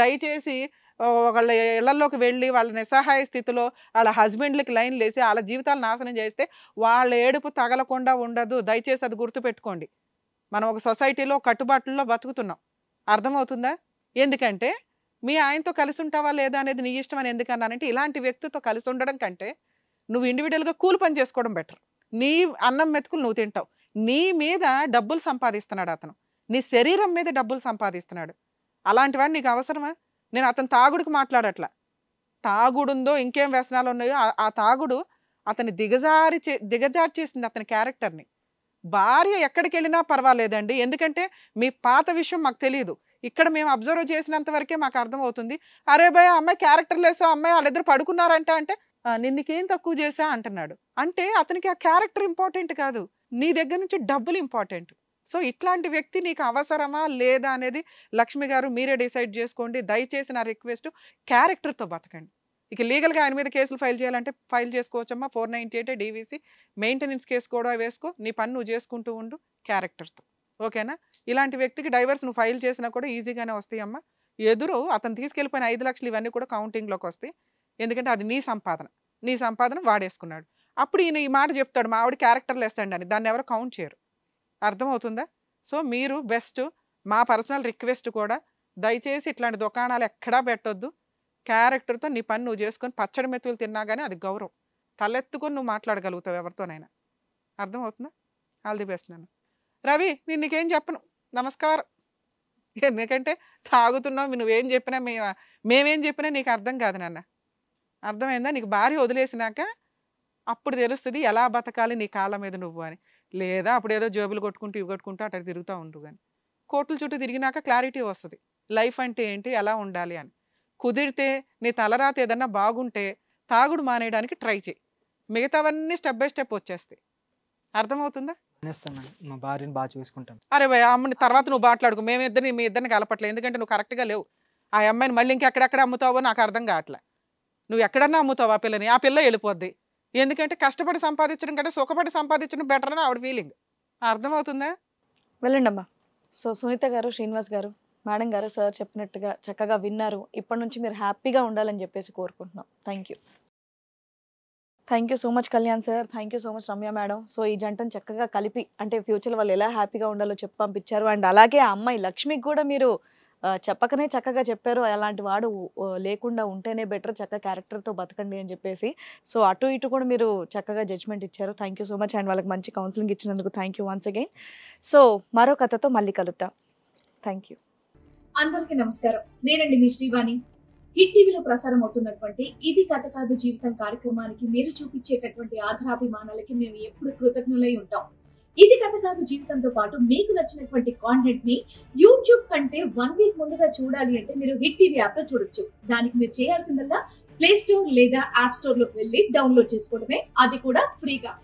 దయచేసి వాళ్ళ ఇళ్లలోకి వెళ్ళి వాళ్ళ నిస్సహాయ స్థితిలో వాళ్ళ హస్బెండ్లకి లైన్ లేసి వాళ్ళ జీవితాలు నాశనం చేస్తే వాళ్ళ ఏడుపు తగలకుండా ఉండదు దయచేసి అది గుర్తుపెట్టుకోండి మనం ఒక సొసైటీలో కట్టుబాట్లలో బతుకుతున్నాం అర్థమవుతుందా ఎందుకంటే మీ ఆయనతో కలిసి ఉంటావా లేదా అనేది నీ ఇష్టం అని ఎందుకన్నానంటే ఇలాంటి వ్యక్తితో కలిసి ఉండడం కంటే నువ్వు ఇండివిజువల్గా కూలి పని చేసుకోవడం బెటర్ నీ అన్నం మెతుకులు నువ్వు తింటావు నీ మీద డబ్బులు సంపాదిస్తున్నాడు అతను నీ శరీరం మీద డబ్బులు సంపాదిస్తున్నాడు అలాంటివాడు నీకు అవసరమా నేను అతను తాగుడికి మాట్లాడట్లా తాగుడుందో ఇంకేం వ్యసనాలు ఉన్నాయో ఆ తాగుడు అతని దిగజారి చే దిగజారి చేసింది అతని క్యారెక్టర్ని భార్య ఎక్కడికి వెళ్ళినా పర్వాలేదండి ఎందుకంటే మీ పాత విషయం మాకు తెలియదు ఇక్కడ మేము అబ్జర్వ్ చేసినంత వరకే మాకు అర్థమవుతుంది అరే భయ అమ్మాయి క్యారెక్టర్ లేసో అమ్మాయి వాళ్ళిద్దరు పడుకున్నారంట అంటే నిన్నకేం తక్కువ చేసా అంటున్నాడు అంటే అతనికి ఆ క్యారెక్టర్ ఇంపార్టెంట్ కాదు నీ దగ్గర నుంచి డబ్బులు ఇంపార్టెంట్ సో ఇట్లాంటి వ్యక్తి నీకు అవసరమా లేదా అనేది లక్ష్మి గారు మీరే డిసైడ్ చేసుకోండి దయచేసి నా రిక్వెస్ట్ క్యారెక్టర్తో బతకండి ఇక లీగల్గా ఆయన మీద కేసులు ఫైల్ చేయాలంటే ఫైల్ చేసుకోవచ్చమ్మా four ninety eight DVC maintenance case కూడా వేసుకో నీ పని నువ్వు చేసుకుంటూ ఉండు క్యారెక్టర్తో ఓకేనా ఇలాంటి వ్యక్తికి డైవర్స్ నువ్వు ఫైల్ చేసినా కూడా ఈజీగానే వస్తాయమ్మా ఎదురు అతను తీసుకెళ్ళిపోయిన ఐదు లక్షలు ఇవన్నీ కూడా కౌంటింగ్లోకి వస్తాయి ఎందుకంటే అది నీ సంపాదన నీ సంపాదన వాడేసుకున్నాడు అప్పుడు ఈయన ఈ మాట చెప్తాడు మా ఆవిడ క్యారెక్టర్లు వేస్తాడు అని దాన్ని ఎవరు కౌంట్ చేయరు అర్థమవుతుందా సో మీరు బెస్ట్ మా పర్సనల్ రిక్వెస్ట్ కూడా దయచేసి ఇట్లాంటి దుకాణాలు ఎక్కడా పెట్టొద్దు క్యారెక్టర్తో నీ పని నువ్వు చేసుకొని పచ్చడి మెతులు తిన్నా కానీ అది గౌరవం తలెత్తుకొని నువ్వు మాట్లాడగలుగుతావు ఎవరితోనైనా అర్థమవుతుందా ఆల్ ది బెస్ట్ నన్ను రవి నేను నీకేం చెప్పను నమస్కారం ఎందుకంటే తాగుతున్నావు నువ్వేం చెప్పినా మే మేమేం చెప్పినా నీకు అర్థం కాదు నాన్న అర్థమైందా నీకు భార్య వదిలేసినాక అప్పుడు తెలుస్తుంది ఎలా బతకాలి నీ కాళ్ళ మీద నువ్వు అని లేదా అప్పుడు ఏదో జోబులు కొట్టుకుంటూ ఇవి కొట్టుకుంటూ అటు తిరుగుతూ ఉండు కానీ కోట్ల చుట్టూ తిరిగినాక క్లారిటీ వస్తుంది లైఫ్ అంటే ఏంటి ఎలా ఉండాలి అని కుదిరితే నీ తలరాత ఏదన్నా బాగుంటే తాగుడు మానేయడానికి ట్రై చేయి మిగతావన్నీ స్టెప్ బై స్టెప్ వచ్చేస్తాయి అర్థమవుతుందా మా భార్యను బాగా అరే భయ అమ్మని తర్వాత నువ్వు మాట్లాడుకో మేమిద్దరిని మీ ఇద్దరిని కలపట్లేదు ఎందుకంటే నువ్వు కరెక్ట్గా లేవు ఆ అమ్మాయిని మళ్ళీ ఇంకెక్కడెక్కడ అమ్ముతావో నాకు అర్థం కావట్లే నువ్వు ఎక్కడన్నా అమ్ముతావు ఆ పిల్లని ఆ పిల్ల వెళ్ళిపోద్ది ఎందుకంటే కష్టపడి సంపాదించడం కంటే సుఖపడి సంపాదించడం బెటర్ అని ఆవిడ ఫీలింగ్ అర్థమవుతుందా వెళ్ళండి అమ్మా సో సునీత గారు శ్రీనివాస్ గారు మేడం గారు సార్ చెప్పినట్టుగా చక్కగా విన్నారు ఇప్పటి నుంచి మీరు హ్యాపీగా ఉండాలని చెప్పేసి కోరుకుంటున్నాం thank you thank you so much Kalyan sir thank you so much Ramya madam so ఈ జంటను చక్కగా కలిపి అంటే ఫ్యూచర్ వాళ్ళు ఎలా హ్యాపీగా ఉండాలో చెప్పి పంపించారు అండ్ అలాగే ఆ అమ్మాయి లక్ష్మికి కూడా మీరు చెప్పకనే చక్కగా చెప్పారు అలాంటి వాడు లేకుండా ఉంటేనే బెటర్ చక్క క్యారెక్టర్తో బతకండి అని చెప్పేసి సో అటు ఇటు కూడా మీరు చక్కగా జడ్జ్మెంట్ ఇచ్చారు thank you so much and వాళ్ళకి మంచి కౌన్సిలింగ్ ఇచ్చినందుకు thank you once again so మరో కథతో మళ్ళీ కలుద్దాం థ్యాంక్ యూ అందరికీ నమస్కారం నేనండి మీ శ్రీవాణి హిట్ టీవీలో ప్రసారం అవుతున్నటువంటి ఇది కథ కాదు జీవితం కార్యక్రమానికి మీరు చూపించేటటువంటి ఆధారాభిమానాలకి మేము ఎప్పుడు కృతజ్ఞులై ఉంటాం ఇది కథ కాదు జీవితంతో పాటు మీకు నచ్చినటువంటి కాంటెంట్ ని యూట్యూబ్ కంటే వన్ వీక్ ముందుగా చూడాలి అంటే మీరు హిట్ టీవీ యాప్ లో చూడొచ్చు దానికి మీరు చేయాల్సిందల్లా ప్లే స్టోర్ లేదా యాప్ స్టోర్ లోకి వెళ్ళి డౌన్లోడ్ చేసుకోవడమే అది కూడా ఫ్రీగా